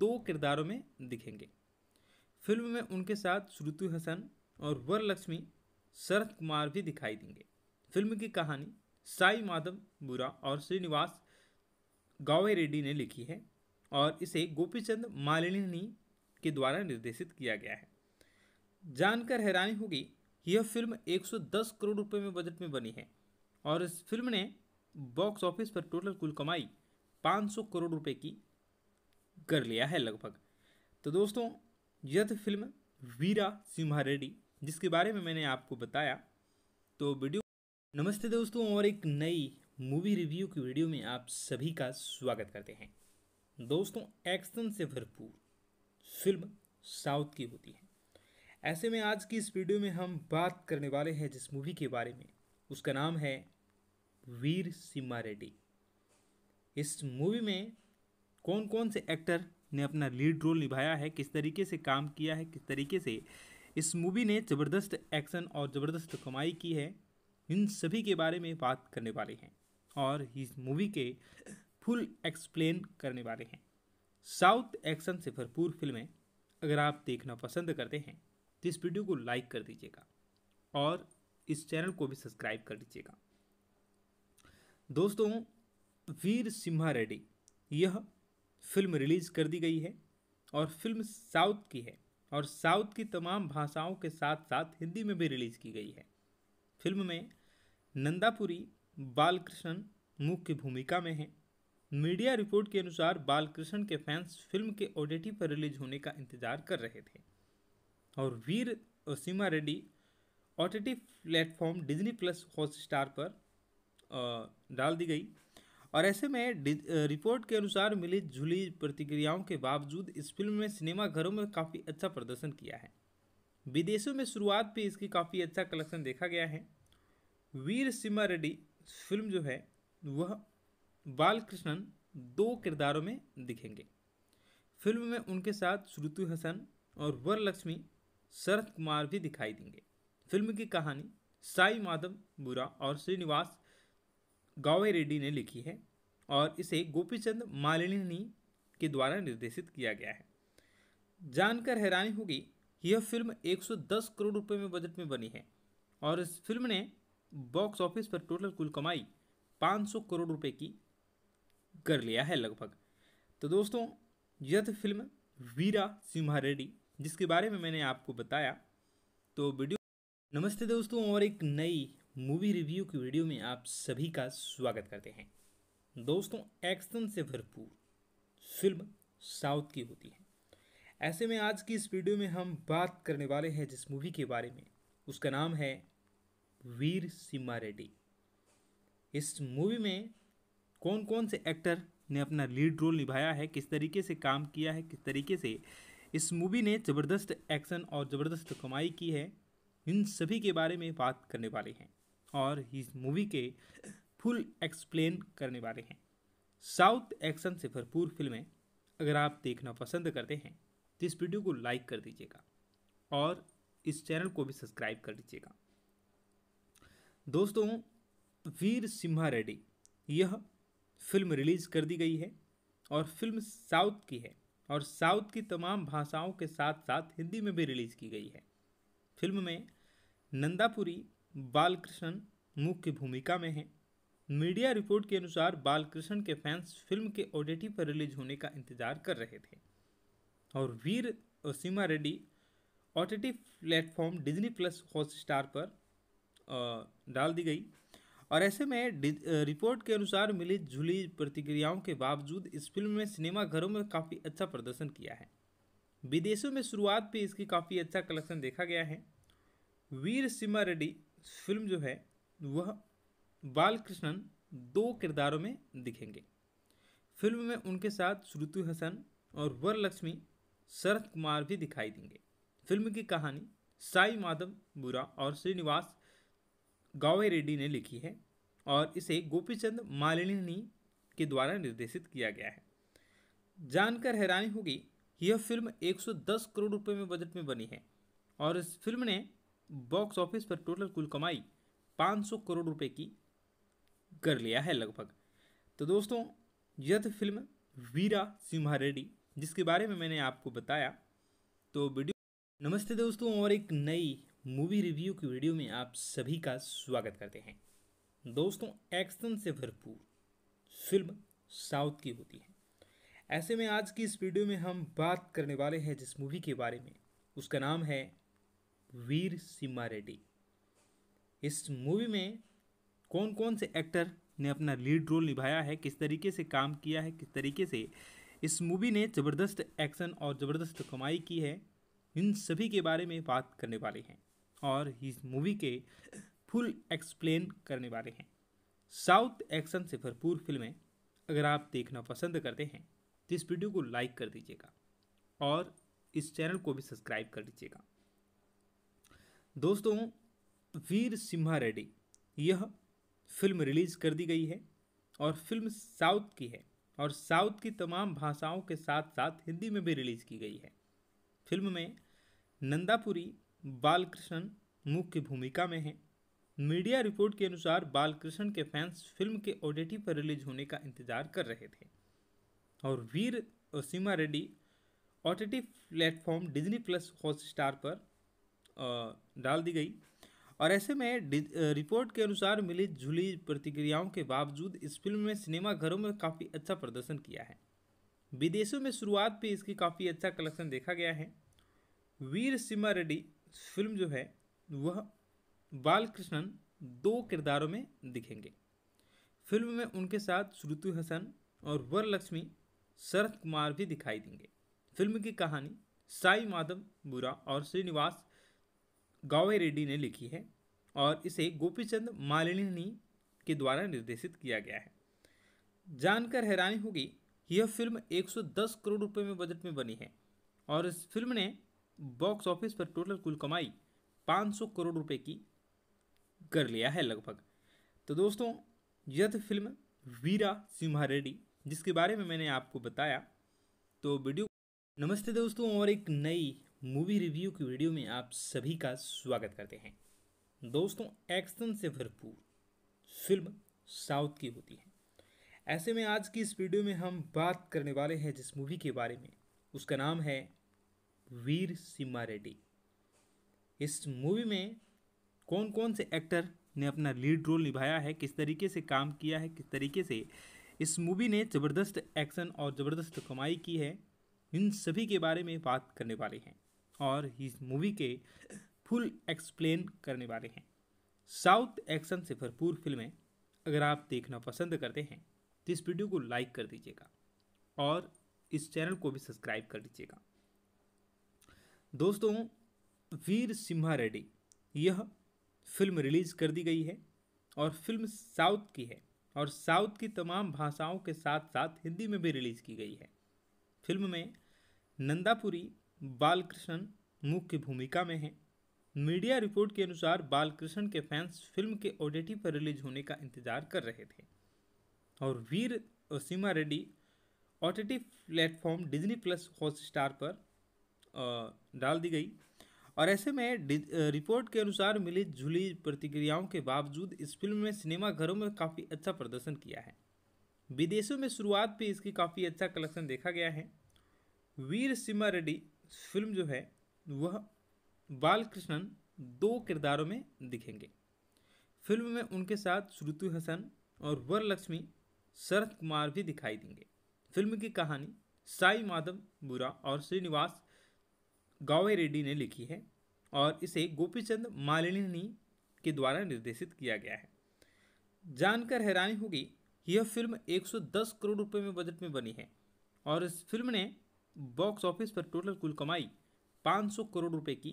दो किरदारों में दिखेंगे फिल्म में उनके साथ श्रुतु हसन और वर लक्ष्मी शरद कुमार भी दिखाई देंगे फिल्म की कहानी साई माधव बुरा और श्रीनिवास गावे रेड्डी ने लिखी है और इसे गोपीचंद मालिनी के द्वारा निर्देशित किया गया है जानकर हैरानी होगी यह फिल्म 110 करोड़ रुपए में बजट में बनी है और इस फिल्म ने बॉक्स ऑफिस पर टोटल कुल कमाई 500 करोड़ रुपए की कर लिया है लगभग तो दोस्तों यह फिल्म वीरा सिम्हा रेड्डी जिसके बारे में मैंने आपको बताया तो वीडियो नमस्ते दोस्तों और एक नई मूवी रिव्यू की वीडियो में आप सभी का स्वागत करते हैं दोस्तों एक्शन से भरपूर फिल्म साउथ की होती है ऐसे में आज की इस वीडियो में हम बात करने वाले हैं जिस मूवी के बारे में उसका नाम है वीर सिम्मा रेड्डी इस मूवी में कौन कौन से एक्टर ने अपना लीड रोल निभाया है किस तरीके से काम किया है किस तरीके से इस मूवी ने ज़बरदस्त एक्शन और ज़बरदस्त कमाई की है इन सभी के बारे में बात करने वाले हैं और इस मूवी के फुल एक्सप्लेन करने वाले हैं साउथ एक्शन से भरपूर फिल्में अगर आप देखना पसंद करते हैं तो इस वीडियो को लाइक कर दीजिएगा और इस चैनल को भी सब्सक्राइब कर दीजिएगा दोस्तों वीर सिम्हा रेड्डी यह फिल्म रिलीज़ कर दी गई है और फिल्म साउथ की है और साउथ की तमाम भाषाओं के साथ साथ हिंदी में भी रिलीज़ की गई है फिल्म में नंदापुरी बालकृष्ण मुख्य भूमिका में हैं मीडिया रिपोर्ट के अनुसार बालकृष्ण के फैंस फिल्म के ओडीटी पर रिलीज होने का इंतजार कर रहे थे और वीर और सीमा रेड्डी ओ platform Disney plus Hotstar पर डाल दी गई और ऐसे में रिपोर्ट के अनुसार मिली जुली प्रतिक्रियाओं के बावजूद इस फिल्म में सिनेमा घरों में काफ़ी अच्छा प्रदर्शन किया है विदेशों में शुरुआत भी इसकी काफ़ी अच्छा कलेक्शन देखा गया है वीर सिमा रेड्डी फिल्म जो है वह बालकृष्णन दो किरदारों में दिखेंगे फिल्म में उनके साथ श्रुतु हसन और वर लक्ष्मी शरद कुमार भी दिखाई देंगे फिल्म की कहानी साई माधव बुरा और श्रीनिवास गावे रेड्डी ने लिखी है और इसे गोपीचंद मालिनी के द्वारा निर्देशित किया गया है जानकर हैरानी होगी यह फिल्म 110 करोड़ रुपए में बजट में बनी है और इस फिल्म ने बॉक्स ऑफिस पर टोटल कुल कमाई 500 करोड़ रुपए की कर लिया है लगभग तो दोस्तों यह फिल्म वीरा सिम्हा रेड्डी जिसके बारे में मैंने आपको बताया तो वीडियो नमस्ते दोस्तों और एक नई मूवी रिव्यू की वीडियो में आप सभी का स्वागत करते हैं दोस्तों एक्शन से भरपूर फिल्म साउथ की होती है ऐसे में आज की इस वीडियो में हम बात करने वाले हैं जिस मूवी के बारे में उसका नाम है वीर सिम्मा रेड्डी इस मूवी में कौन कौन से एक्टर ने अपना लीड रोल निभाया है किस तरीके से काम किया है किस तरीके से इस मूवी ने ज़बरदस्त एक्शन और ज़बरदस्त कमाई की है इन सभी के बारे में बात करने वाले हैं और इस मूवी के फुल एक्सप्लेन करने वाले हैं साउथ एक्शन से भरपूर फिल्में अगर आप देखना पसंद करते हैं तो इस वीडियो को लाइक कर दीजिएगा और इस चैनल को भी सब्सक्राइब कर दीजिएगा दोस्तों वीर सिम्हा रेड्डी यह फिल्म रिलीज़ कर दी गई है और फिल्म साउथ की है और साउथ की तमाम भाषाओं के साथ साथ हिंदी में भी रिलीज़ की गई है फिल्म में नंदापुरी बालकृष्ण मुख्य भूमिका में हैं मीडिया रिपोर्ट के अनुसार बालकृष्ण के फैंस फिल्म के ओडेटी पर रिलीज होने का इंतजार कर रहे थे और Veera Simha Simha Reddy OTT platform Disney plus Hotstar पर डाल दी गई और ऐसे में रिपोर्ट के अनुसार मिली जुली प्रतिक्रियाओं के बावजूद इस फिल्म में सिनेमा घरों में काफ़ी अच्छा प्रदर्शन किया है विदेशों में शुरुआत भी इसकी काफ़ी अच्छा कलेक्शन देखा गया है वीर सिम्हा रेड्डी फिल्म जो है वह बालकृष्णन दो किरदारों में दिखेंगे फिल्म में उनके साथ श्रुति हसन और वर लक्ष्मी शरद कुमार भी दिखाई देंगे फिल्म की कहानी साई माधव बुरा और श्रीनिवास गावे रेड्डी ने लिखी है और इसे गोपीचंद मालिनी के द्वारा निर्देशित किया गया है जानकर हैरानी होगी यह फिल्म 110 करोड़ रुपए में बजट में बनी है और इस फिल्म ने बॉक्स ऑफिस पर टोटल कुल कमाई 500 करोड़ रुपए की कर लिया है लगभग तो दोस्तों यह तो फिल्म वीरा सिम्हा रेड्डी जिसके बारे में मैंने आपको बताया तो वीडियो नमस्ते दोस्तों और एक नई मूवी रिव्यू की वीडियो में आप सभी का स्वागत करते हैं दोस्तों एक्शन से भरपूर फिल्म साउथ की होती है ऐसे में आज की इस वीडियो में हम बात करने वाले हैं जिस मूवी के बारे में उसका नाम है वीर सिम्मा रेड्डी इस मूवी में कौन कौन से एक्टर ने अपना लीड रोल निभाया है किस तरीके से काम किया है किस तरीके से इस मूवी ने ज़बरदस्त एक्शन और ज़बरदस्त कमाई की है इन सभी के बारे में बात करने वाले हैं और इस मूवी के फुल एक्सप्लेन करने वाले हैं साउथ एक्शन से भरपूर फिल्में अगर आप देखना पसंद करते हैं तो इस वीडियो को लाइक कर दीजिएगा और इस चैनल को भी सब्सक्राइब कर दीजिएगा दोस्तों वीर सिम्हा रेड्डी यह फिल्म रिलीज़ कर दी गई है और फिल्म साउथ की है और साउथ की तमाम भाषाओं के साथ साथ हिंदी में भी रिलीज़ की गई है फिल्म में नंदापुरी बालकृष्ण मुख्य भूमिका में हैं मीडिया रिपोर्ट के अनुसार बालकृष्ण के फैंस फिल्म के ओडेटी पर रिलीज होने का इंतजार कर रहे थे और वीर और सीमा Reddy OTT platform Disney plus Hotstar पर डाल दी गई और ऐसे में रिपोर्ट के अनुसार मिली जुली प्रतिक्रियाओं के बावजूद इस फिल्म में सिनेमाघरों में काफ़ी अच्छा प्रदर्शन किया है विदेशों में शुरुआत पर इसकी काफ़ी अच्छा कलेक्शन देखा गया है वीर सिमा रेड्डी फिल्म जो है वह बालकृष्णन दो किरदारों में दिखेंगे फिल्म में उनके साथ श्रुति हसन और वर लक्ष्मी शरद कुमार भी दिखाई देंगे फिल्म की कहानी साई माधव बुरा और श्रीनिवास गावे रेड्डी ने लिखी है और इसे गोपीचंद मालिनी के द्वारा निर्देशित किया गया है जानकर हैरानी होगी यह फिल्म 110 करोड़ रुपए में बजट में बनी है और इस फिल्म ने बॉक्स ऑफिस पर टोटल कुल कमाई 500 करोड़ रुपए की कर लिया है लगभग तो दोस्तों यह फिल्म वीरा सिम्हा रेड्डी जिसके बारे में मैंने आपको बताया तो वीडियो नमस्ते दोस्तों और एक नई मूवी रिव्यू की वीडियो में आप सभी का स्वागत करते हैं दोस्तों एक्शन से भरपूर फिल्म साउथ की होती है ऐसे में आज की इस वीडियो में हम बात करने वाले हैं जिस मूवी के बारे में उसका नाम है वीर सिम्मा रेड्डी इस मूवी में कौन कौन से एक्टर ने अपना लीड रोल निभाया है किस तरीके से काम किया है किस तरीके से इस मूवी ने ज़बरदस्त एक्शन और ज़बरदस्त कमाई की है इन सभी के बारे में बात करने वाले हैं और इस मूवी के फुल एक्सप्लेन करने वाले हैं साउथ एक्शन से भरपूर फिल्में अगर आप देखना पसंद करते हैं तो इस वीडियो को लाइक कर दीजिएगा और इस चैनल को भी सब्सक्राइब कर दीजिएगा दोस्तों वीर सिम्हा रेड्डी यह फिल्म रिलीज़ कर दी गई है और फिल्म साउथ की है और साउथ की तमाम भाषाओं के साथ साथ हिंदी में भी रिलीज़ की गई है फिल्म में नंदापुरी बालकृष्ण मुख्य भूमिका में हैं मीडिया रिपोर्ट के अनुसार बालकृष्ण के फैंस फिल्म के ओडेटी पर रिलीज होने का इंतजार कर रहे थे और वीर और सीमा Reddy OTT platform Disney plus Hotstar पर डाल दी गई और ऐसे में रिपोर्ट के अनुसार मिली जुली प्रतिक्रियाओं के बावजूद इस फिल्म ने सिनेमाघरों में काफ़ी अच्छा प्रदर्शन किया है विदेशों में शुरुआत भी इसकी काफ़ी अच्छा कलेक्शन देखा गया है वीर सिम्हा रेड्डी फिल्म जो है वह बालकृष्णन दो किरदारों में दिखेंगे फिल्म में उनके साथ श्रुतु हसन और वर लक्ष्मी शरद कुमार भी दिखाई देंगे फिल्म की कहानी साई माधव बुरा और श्रीनिवास गावे रेड्डी ने लिखी है और इसे गोपीचंद मालिनी के द्वारा निर्देशित किया गया है जानकर हैरानी होगी यह फिल्म 110 करोड़ रुपए में बजट में बनी है और इस फिल्म ने बॉक्स ऑफिस पर टोटल कुल कमाई 500 करोड़ रुपए की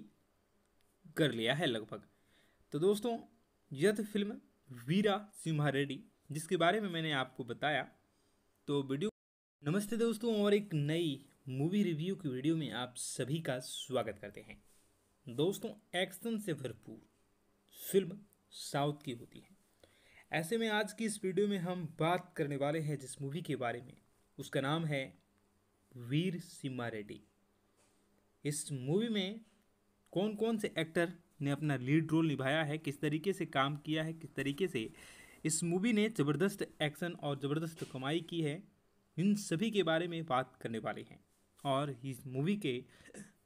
कर लिया है लगभग तो दोस्तों यह फिल्म वीरा सिम्हा रेड्डी जिसके बारे में मैंने आपको बताया तो वीडियो नमस्ते दोस्तों और एक नई मूवी रिव्यू की वीडियो में आप सभी का स्वागत करते हैं दोस्तों एक्शन से भरपूर फिल्म साउथ की होती है ऐसे में आज की इस वीडियो में हम बात करने वाले हैं जिस मूवी के बारे में उसका नाम है वीर सिम्मा रेड्डी इस मूवी में कौन कौन से एक्टर ने अपना लीड रोल निभाया है किस तरीके से काम किया है किस तरीके से इस मूवी ने ज़बरदस्त एक्शन और ज़बरदस्त कमाई की है इन सभी के बारे में बात करने वाले हैं और इस मूवी के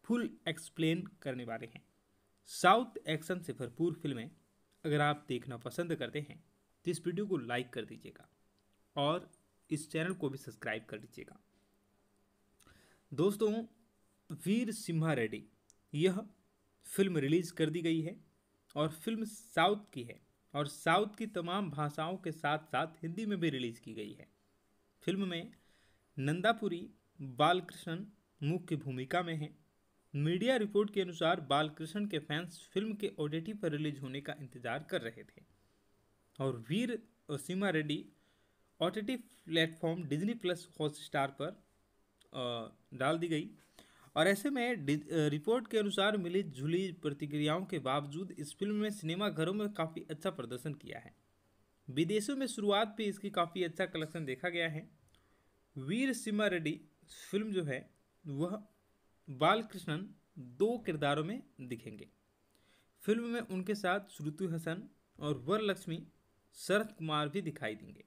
फुल एक्सप्लेन करने वाले हैं साउथ एक्शन से भरपूर फिल्में अगर आप देखना पसंद करते हैं तो इस वीडियो को लाइक कर दीजिएगा और इस चैनल को भी सब्सक्राइब कर दीजिएगा दोस्तों वीर सिम्हा रेड्डी यह फिल्म रिलीज़ कर दी गई है और फिल्म साउथ की है और साउथ की तमाम भाषाओं के साथ साथ हिंदी में भी रिलीज़ की गई है फिल्म में नंदापुरी बालकृष्ण मुख्य भूमिका में हैं मीडिया रिपोर्ट के अनुसार बालकृष्ण के फैंस फिल्म के ओटीटी पर रिलीज होने का इंतजार कर रहे थे और वीर और सीमा Reddy OTT platform Disney plus Hotstar पर डाल दी गई और ऐसे में रिपोर्ट के अनुसार मिली जुली प्रतिक्रियाओं के बावजूद इस फिल्म में सिनेमा घरों में काफ़ी अच्छा प्रदर्शन किया है विदेशों में शुरुआत भी इसकी काफ़ी अच्छा कलेक्शन देखा गया है वीर सिमा रेड्डी फिल्म जो है वह बालकृष्णन दो किरदारों में दिखेंगे फिल्म में उनके साथ श्रुतु हसन और वर लक्ष्मी शरद कुमार भी दिखाई देंगे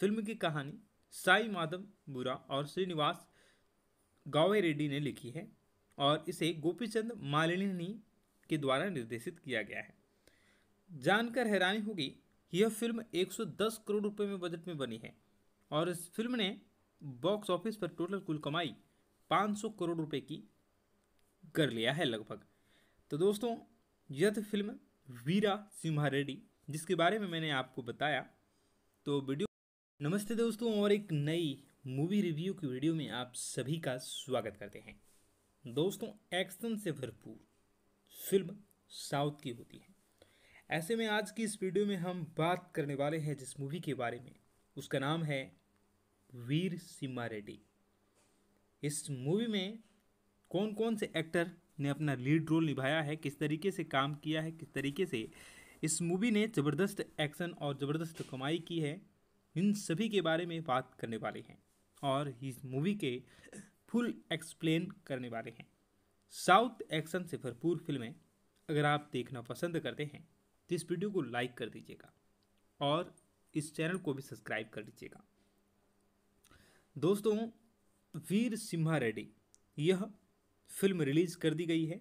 फिल्म की कहानी साई माधव बुरा और श्रीनिवास गावे रेड्डी ने लिखी है और इसे गोपीचंद मालिनी के द्वारा निर्देशित किया गया है जानकर हैरानी होगी यह फिल्म 110 करोड़ रुपए में बजट में बनी है और इस फिल्म ने बॉक्स ऑफिस पर टोटल कुल कमाई 500 करोड़ रुपए की कर लिया है लगभग तो दोस्तों यह फिल्म वीरा सिम्हा रेड्डी जिसके बारे में मैंने आपको बताया तो वीडियो नमस्ते दोस्तों और एक नई मूवी रिव्यू की वीडियो में आप सभी का स्वागत करते हैं दोस्तों एक्शन से भरपूर फिल्म साउथ की होती है ऐसे में आज की इस वीडियो में हम बात करने वाले हैं जिस मूवी के बारे में उसका नाम है वीर सिम्मा रेड्डी इस मूवी में कौन कौन से एक्टर ने अपना लीड रोल निभाया है किस तरीके से काम किया है किस तरीके से इस मूवी ने ज़बरदस्त एक्शन और ज़बरदस्त कमाई की है इन सभी के बारे में बात करने वाले हैं और इस मूवी के फुल एक्सप्लेन करने वाले हैं साउथ एक्शन से भरपूर फिल्में अगर आप देखना पसंद करते हैं तो इस वीडियो को लाइक कर दीजिएगा और इस चैनल को भी सब्सक्राइब कर दीजिएगा दोस्तों वीर सिम्हा रेड्डी यह फिल्म रिलीज़ कर दी गई है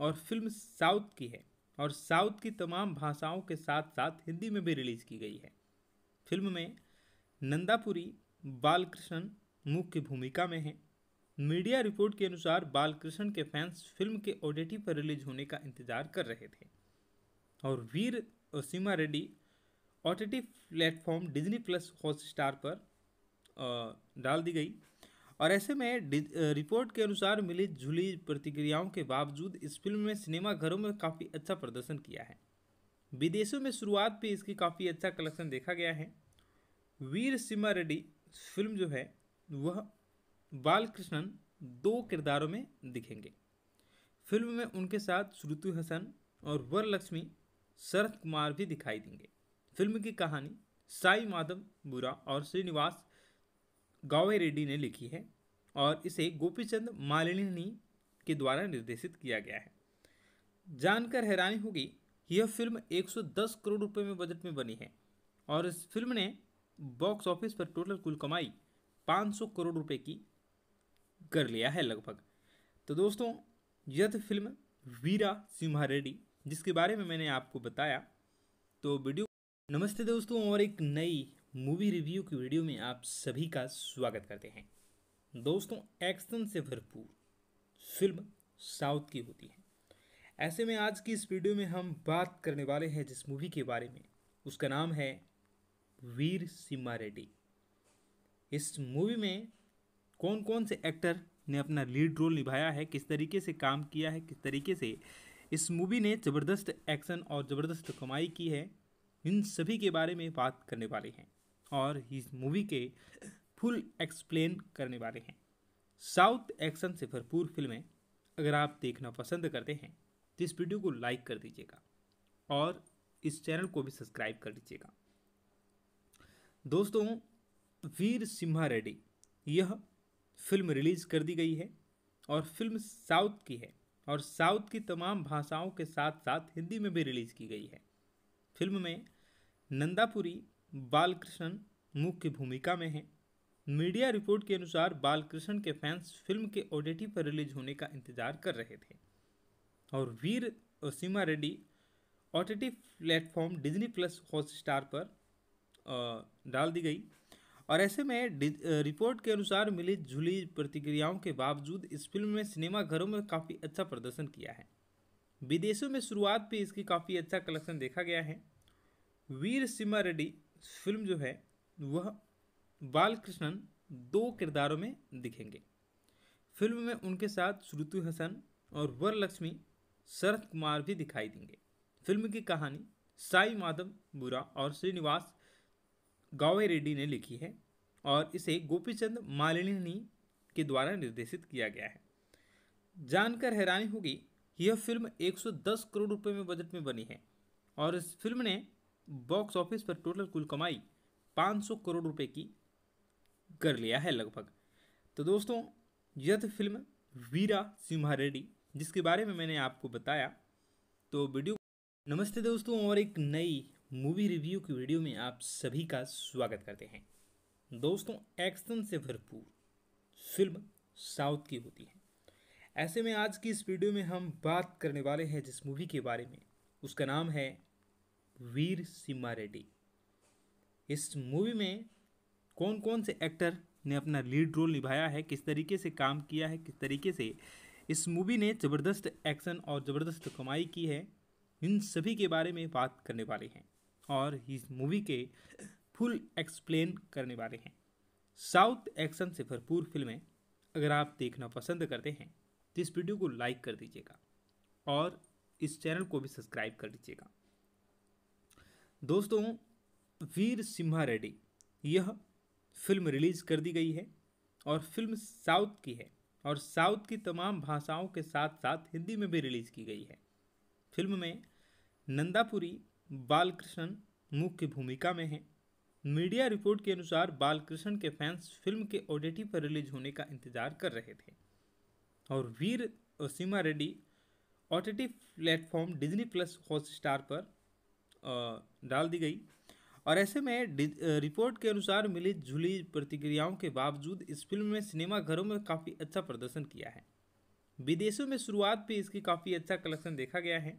और फिल्म साउथ की है और साउथ की तमाम भाषाओं के साथ साथ हिंदी में भी रिलीज़ की गई है फिल्म में नंदापुरी बालकृष्ण मुख्य भूमिका में हैं मीडिया रिपोर्ट के अनुसार बालकृष्ण के फैंस फिल्म के ओडीटी पर रिलीज होने का इंतजार कर रहे थे और Veera Simha Simha Reddy OTT platform Disney plus Hotstar पर डाल दी गई और ऐसे में रिपोर्ट के अनुसार मिली जुली प्रतिक्रियाओं के बावजूद इस फिल्म ने सिनेमा घरों में काफ़ी अच्छा प्रदर्शन किया है विदेशों में शुरुआत भी इसकी काफ़ी अच्छा कलेक्शन देखा गया है वीर सिम्हा रेड्डी फिल्म जो है वह बालकृष्णन दो किरदारों में दिखेंगे फिल्म में उनके साथ श्रुति हसन और वर लक्ष्मी शरद कुमार भी दिखाई देंगे फिल्म की कहानी साई माधव बुरा और श्रीनिवास गावे रेड्डी ने लिखी है और इसे गोपीचंद मालिनी के द्वारा निर्देशित किया गया है जानकर हैरानी होगी यह फिल्म 110 करोड़ रुपए में बजट में बनी है और इस फिल्म ने बॉक्स ऑफिस पर टोटल कुल कमाई 500 करोड़ रुपए की कर लिया है लगभग तो दोस्तों यह फिल्म वीरा सिम्हा रेड्डी जिसके बारे में मैंने आपको बताया तो वीडियो नमस्ते दोस्तों और एक नई मूवी रिव्यू की वीडियो में आप सभी का स्वागत करते हैं दोस्तों एक्शन से भरपूर फिल्म साउथ की होती है ऐसे में आज की इस वीडियो में हम बात करने वाले हैं जिस मूवी के बारे में उसका नाम है वीर सिम्मा रेड्डी इस मूवी में कौन कौन से एक्टर ने अपना लीड रोल निभाया है किस तरीके से काम किया है किस तरीके से इस मूवी ने ज़बरदस्त एक्शन और ज़बरदस्त कमाई की है इन सभी के बारे में बात करने वाले हैं और इस मूवी के फुल एक्सप्लेन करने वाले हैं साउथ एक्शन से भरपूर फिल्में अगर आप देखना पसंद करते हैं तो इस वीडियो को लाइक कर दीजिएगा और इस चैनल को भी सब्सक्राइब कर दीजिएगा दोस्तों वीर सिम्हा रेड्डी यह फिल्म रिलीज़ कर दी गई है और फिल्म साउथ की है और साउथ की तमाम भाषाओं के साथ साथ हिंदी में भी रिलीज़ की गई है फिल्म में नंदापुरी बालकृष्णन मुख्य भूमिका में हैं मीडिया रिपोर्ट के अनुसार बालकृष्ण के फैंस फिल्म के ओडीटी पर रिलीज होने का इंतजार कर रहे थे और वीर और सीमा रेड्डी ओ platform Disney plus Hotstar पर डाल दी गई और ऐसे में रिपोर्ट के अनुसार मिली जुली प्रतिक्रियाओं के बावजूद इस फिल्म में सिनेमा घरों में काफ़ी अच्छा प्रदर्शन किया है विदेशों में शुरुआत पर इसकी काफ़ी अच्छा कलेक्शन देखा गया है वीर सिमा रेड्डी फिल्म जो है वह बालकृष्णन दो किरदारों में दिखेंगे फिल्म में उनके साथ श्रुति हसन और वरलक्ष्मी शरद कुमार भी दिखाई देंगे फिल्म की कहानी साई माधव बुरा और श्रीनिवास गावे रेड्डी ने लिखी है और इसे गोपीचंद मालिनी के द्वारा निर्देशित किया गया है जानकर हैरानी होगी यह फिल्म 110 करोड़ रुपए में बजट में बनी है और इस फिल्म ने बॉक्स ऑफिस पर टोटल कुल कमाई 500 करोड़ रुपए की कर लिया है लगभग तो दोस्तों यह फिल्म वीरा सिम्हा रेड्डी जिसके बारे में मैंने आपको बताया तो वीडियो नमस्ते दोस्तों और एक नई मूवी रिव्यू की वीडियो में आप सभी का स्वागत करते हैं दोस्तों एक्शन से भरपूर फिल्म साउथ की होती है ऐसे में आज की इस वीडियो में हम बात करने वाले हैं जिस मूवी के बारे में उसका नाम है वीर सिम्मा रेड्डी इस मूवी में कौन कौन से एक्टर ने अपना लीड रोल निभाया है किस तरीके से काम किया है किस तरीके से इस मूवी ने ज़बरदस्त एक्शन और ज़बरदस्त कमाई की है इन सभी के बारे में बात करने वाले हैं और इस मूवी के फुल एक्सप्लेन करने वाले हैं साउथ एक्शन से भरपूर फिल्में अगर आप देखना पसंद करते हैं तो इस वीडियो को लाइक कर दीजिएगा और इस चैनल को भी सब्सक्राइब कर दीजिएगा दोस्तों वीर सिम्हा रेड्डी यह फिल्म रिलीज़ कर दी गई है और फिल्म साउथ की है और साउथ की तमाम भाषाओं के साथ साथ हिंदी में भी रिलीज़ की गई है फिल्म में नंदापुरी बालकृष्ण मुख्य भूमिका में हैं मीडिया रिपोर्ट के अनुसार बालकृष्ण के फैंस फिल्म के ओडेटी पर रिलीज होने का इंतजार कर रहे थे और वीर और सीमा Reddy OTT platform Disney plus Hotstar पर डाल दी गई और ऐसे में रिपोर्ट के अनुसार मिली जुली प्रतिक्रियाओं के बावजूद इस फिल्म ने सिनेमाघरों में काफ़ी अच्छा प्रदर्शन किया है विदेशों में शुरुआत भी इसकी काफ़ी अच्छा कलेक्शन देखा गया है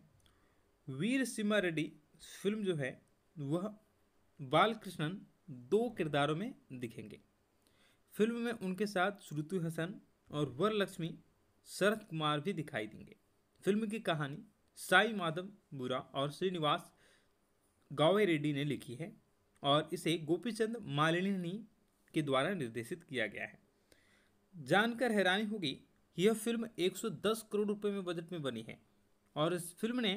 वीर सिम्हा रेड्डी फिल्म जो है वह बालकृष्णन दो किरदारों में दिखेंगे फिल्म में उनके साथ श्रुति हसन और वर लक्ष्मी शरद कुमार भी दिखाई देंगे फिल्म की कहानी साई माधव बुरा और श्रीनिवास गावे रेड्डी ने लिखी है और इसे गोपीचंद मालिनी के द्वारा निर्देशित किया गया है जानकर हैरानी होगी यह फिल्म 110 करोड़ रुपए में बजट में बनी है और इस फिल्म ने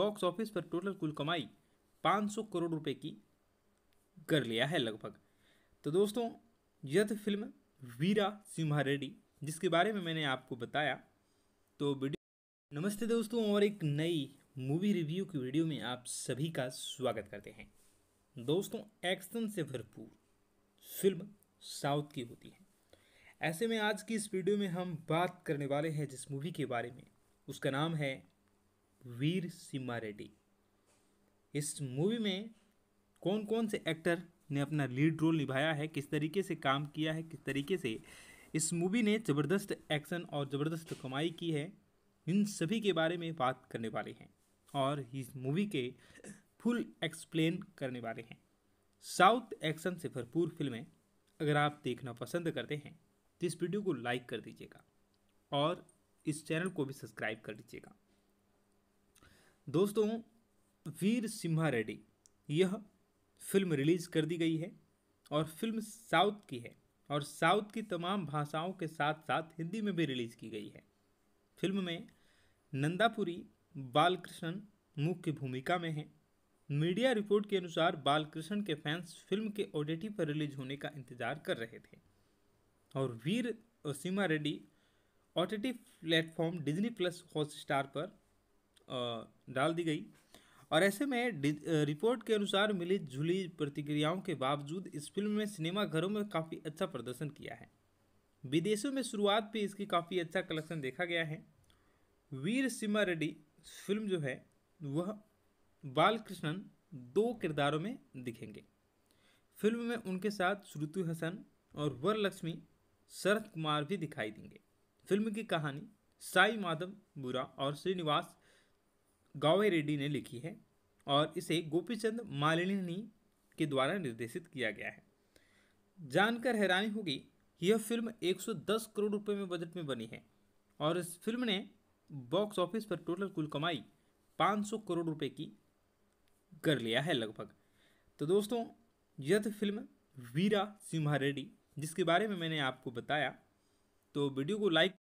बॉक्स ऑफिस पर टोटल कुल कमाई 500 करोड़ रुपए की कर लिया है लगभग तो दोस्तों यह फिल्म वीरा सिम्हा रेड्डी जिसके बारे में मैंने आपको बताया तो वीडियो नमस्ते दोस्तों और एक नई मूवी रिव्यू की वीडियो में आप सभी का स्वागत करते हैं दोस्तों एक्शन से भरपूर फिल्म साउथ की होती है ऐसे में आज की इस वीडियो में हम बात करने वाले हैं जिस मूवी के बारे में उसका नाम है वीर सिम्मा रेड्डी इस मूवी में कौन कौन से एक्टर ने अपना लीड रोल निभाया है किस तरीके से काम किया है किस तरीके से इस मूवी ने ज़बरदस्त एक्शन और ज़बरदस्त कमाई की है इन सभी के बारे में बात करने वाले हैं और इस मूवी के फुल एक्सप्लेन करने वाले हैं साउथ एक्शन से भरपूर फिल्में अगर आप देखना पसंद करते हैं तो इस वीडियो को लाइक कर दीजिएगा और इस चैनल को भी सब्सक्राइब कर दीजिएगा दोस्तों वीर सिम्हा रेड्डी यह फिल्म रिलीज़ कर दी गई है और फिल्म साउथ की है और साउथ की तमाम भाषाओं के साथ साथ हिंदी में भी रिलीज़ की गई है फिल्म में नंदापुरी बालकृष्णन मुख्य भूमिका में हैं मीडिया रिपोर्ट के अनुसार बालकृष्ण के फैंस फिल्म के ओडीटी पर रिलीज होने का इंतजार कर रहे थे और वीर और सीमा रेड्डी ओ platform Disney plus Hotstar पर डाल दी गई और ऐसे में रिपोर्ट के अनुसार मिली जुली प्रतिक्रियाओं के बावजूद इस फिल्म में सिनेमा घरों में काफ़ी अच्छा प्रदर्शन किया है विदेशों में शुरुआत भी इसकी काफ़ी अच्छा कलेक्शन देखा गया है वीर सिमा रेड्डी फिल्म जो है वह बालकृष्णन दो किरदारों में दिखेंगे फिल्म में उनके साथ श्रुति हसन और वरलक्ष्मी शरद कुमार भी दिखाई देंगे फिल्म की कहानी साई माधव बुरा और श्रीनिवास गावे रेड्डी ने लिखी है और इसे गोपीचंद मालिनी के द्वारा निर्देशित किया गया है जानकर हैरानी होगी यह फिल्म 110 करोड़ रुपए में बजट में बनी है और इस फिल्म ने बॉक्स ऑफिस पर टोटल कुल कमाई 500 करोड़ रुपए की कर लिया है लगभग तो दोस्तों यह थी फिल्म वीरा सिम्हा रेड्डी जिसके बारे में मैंने आपको बताया तो वीडियो को लाइक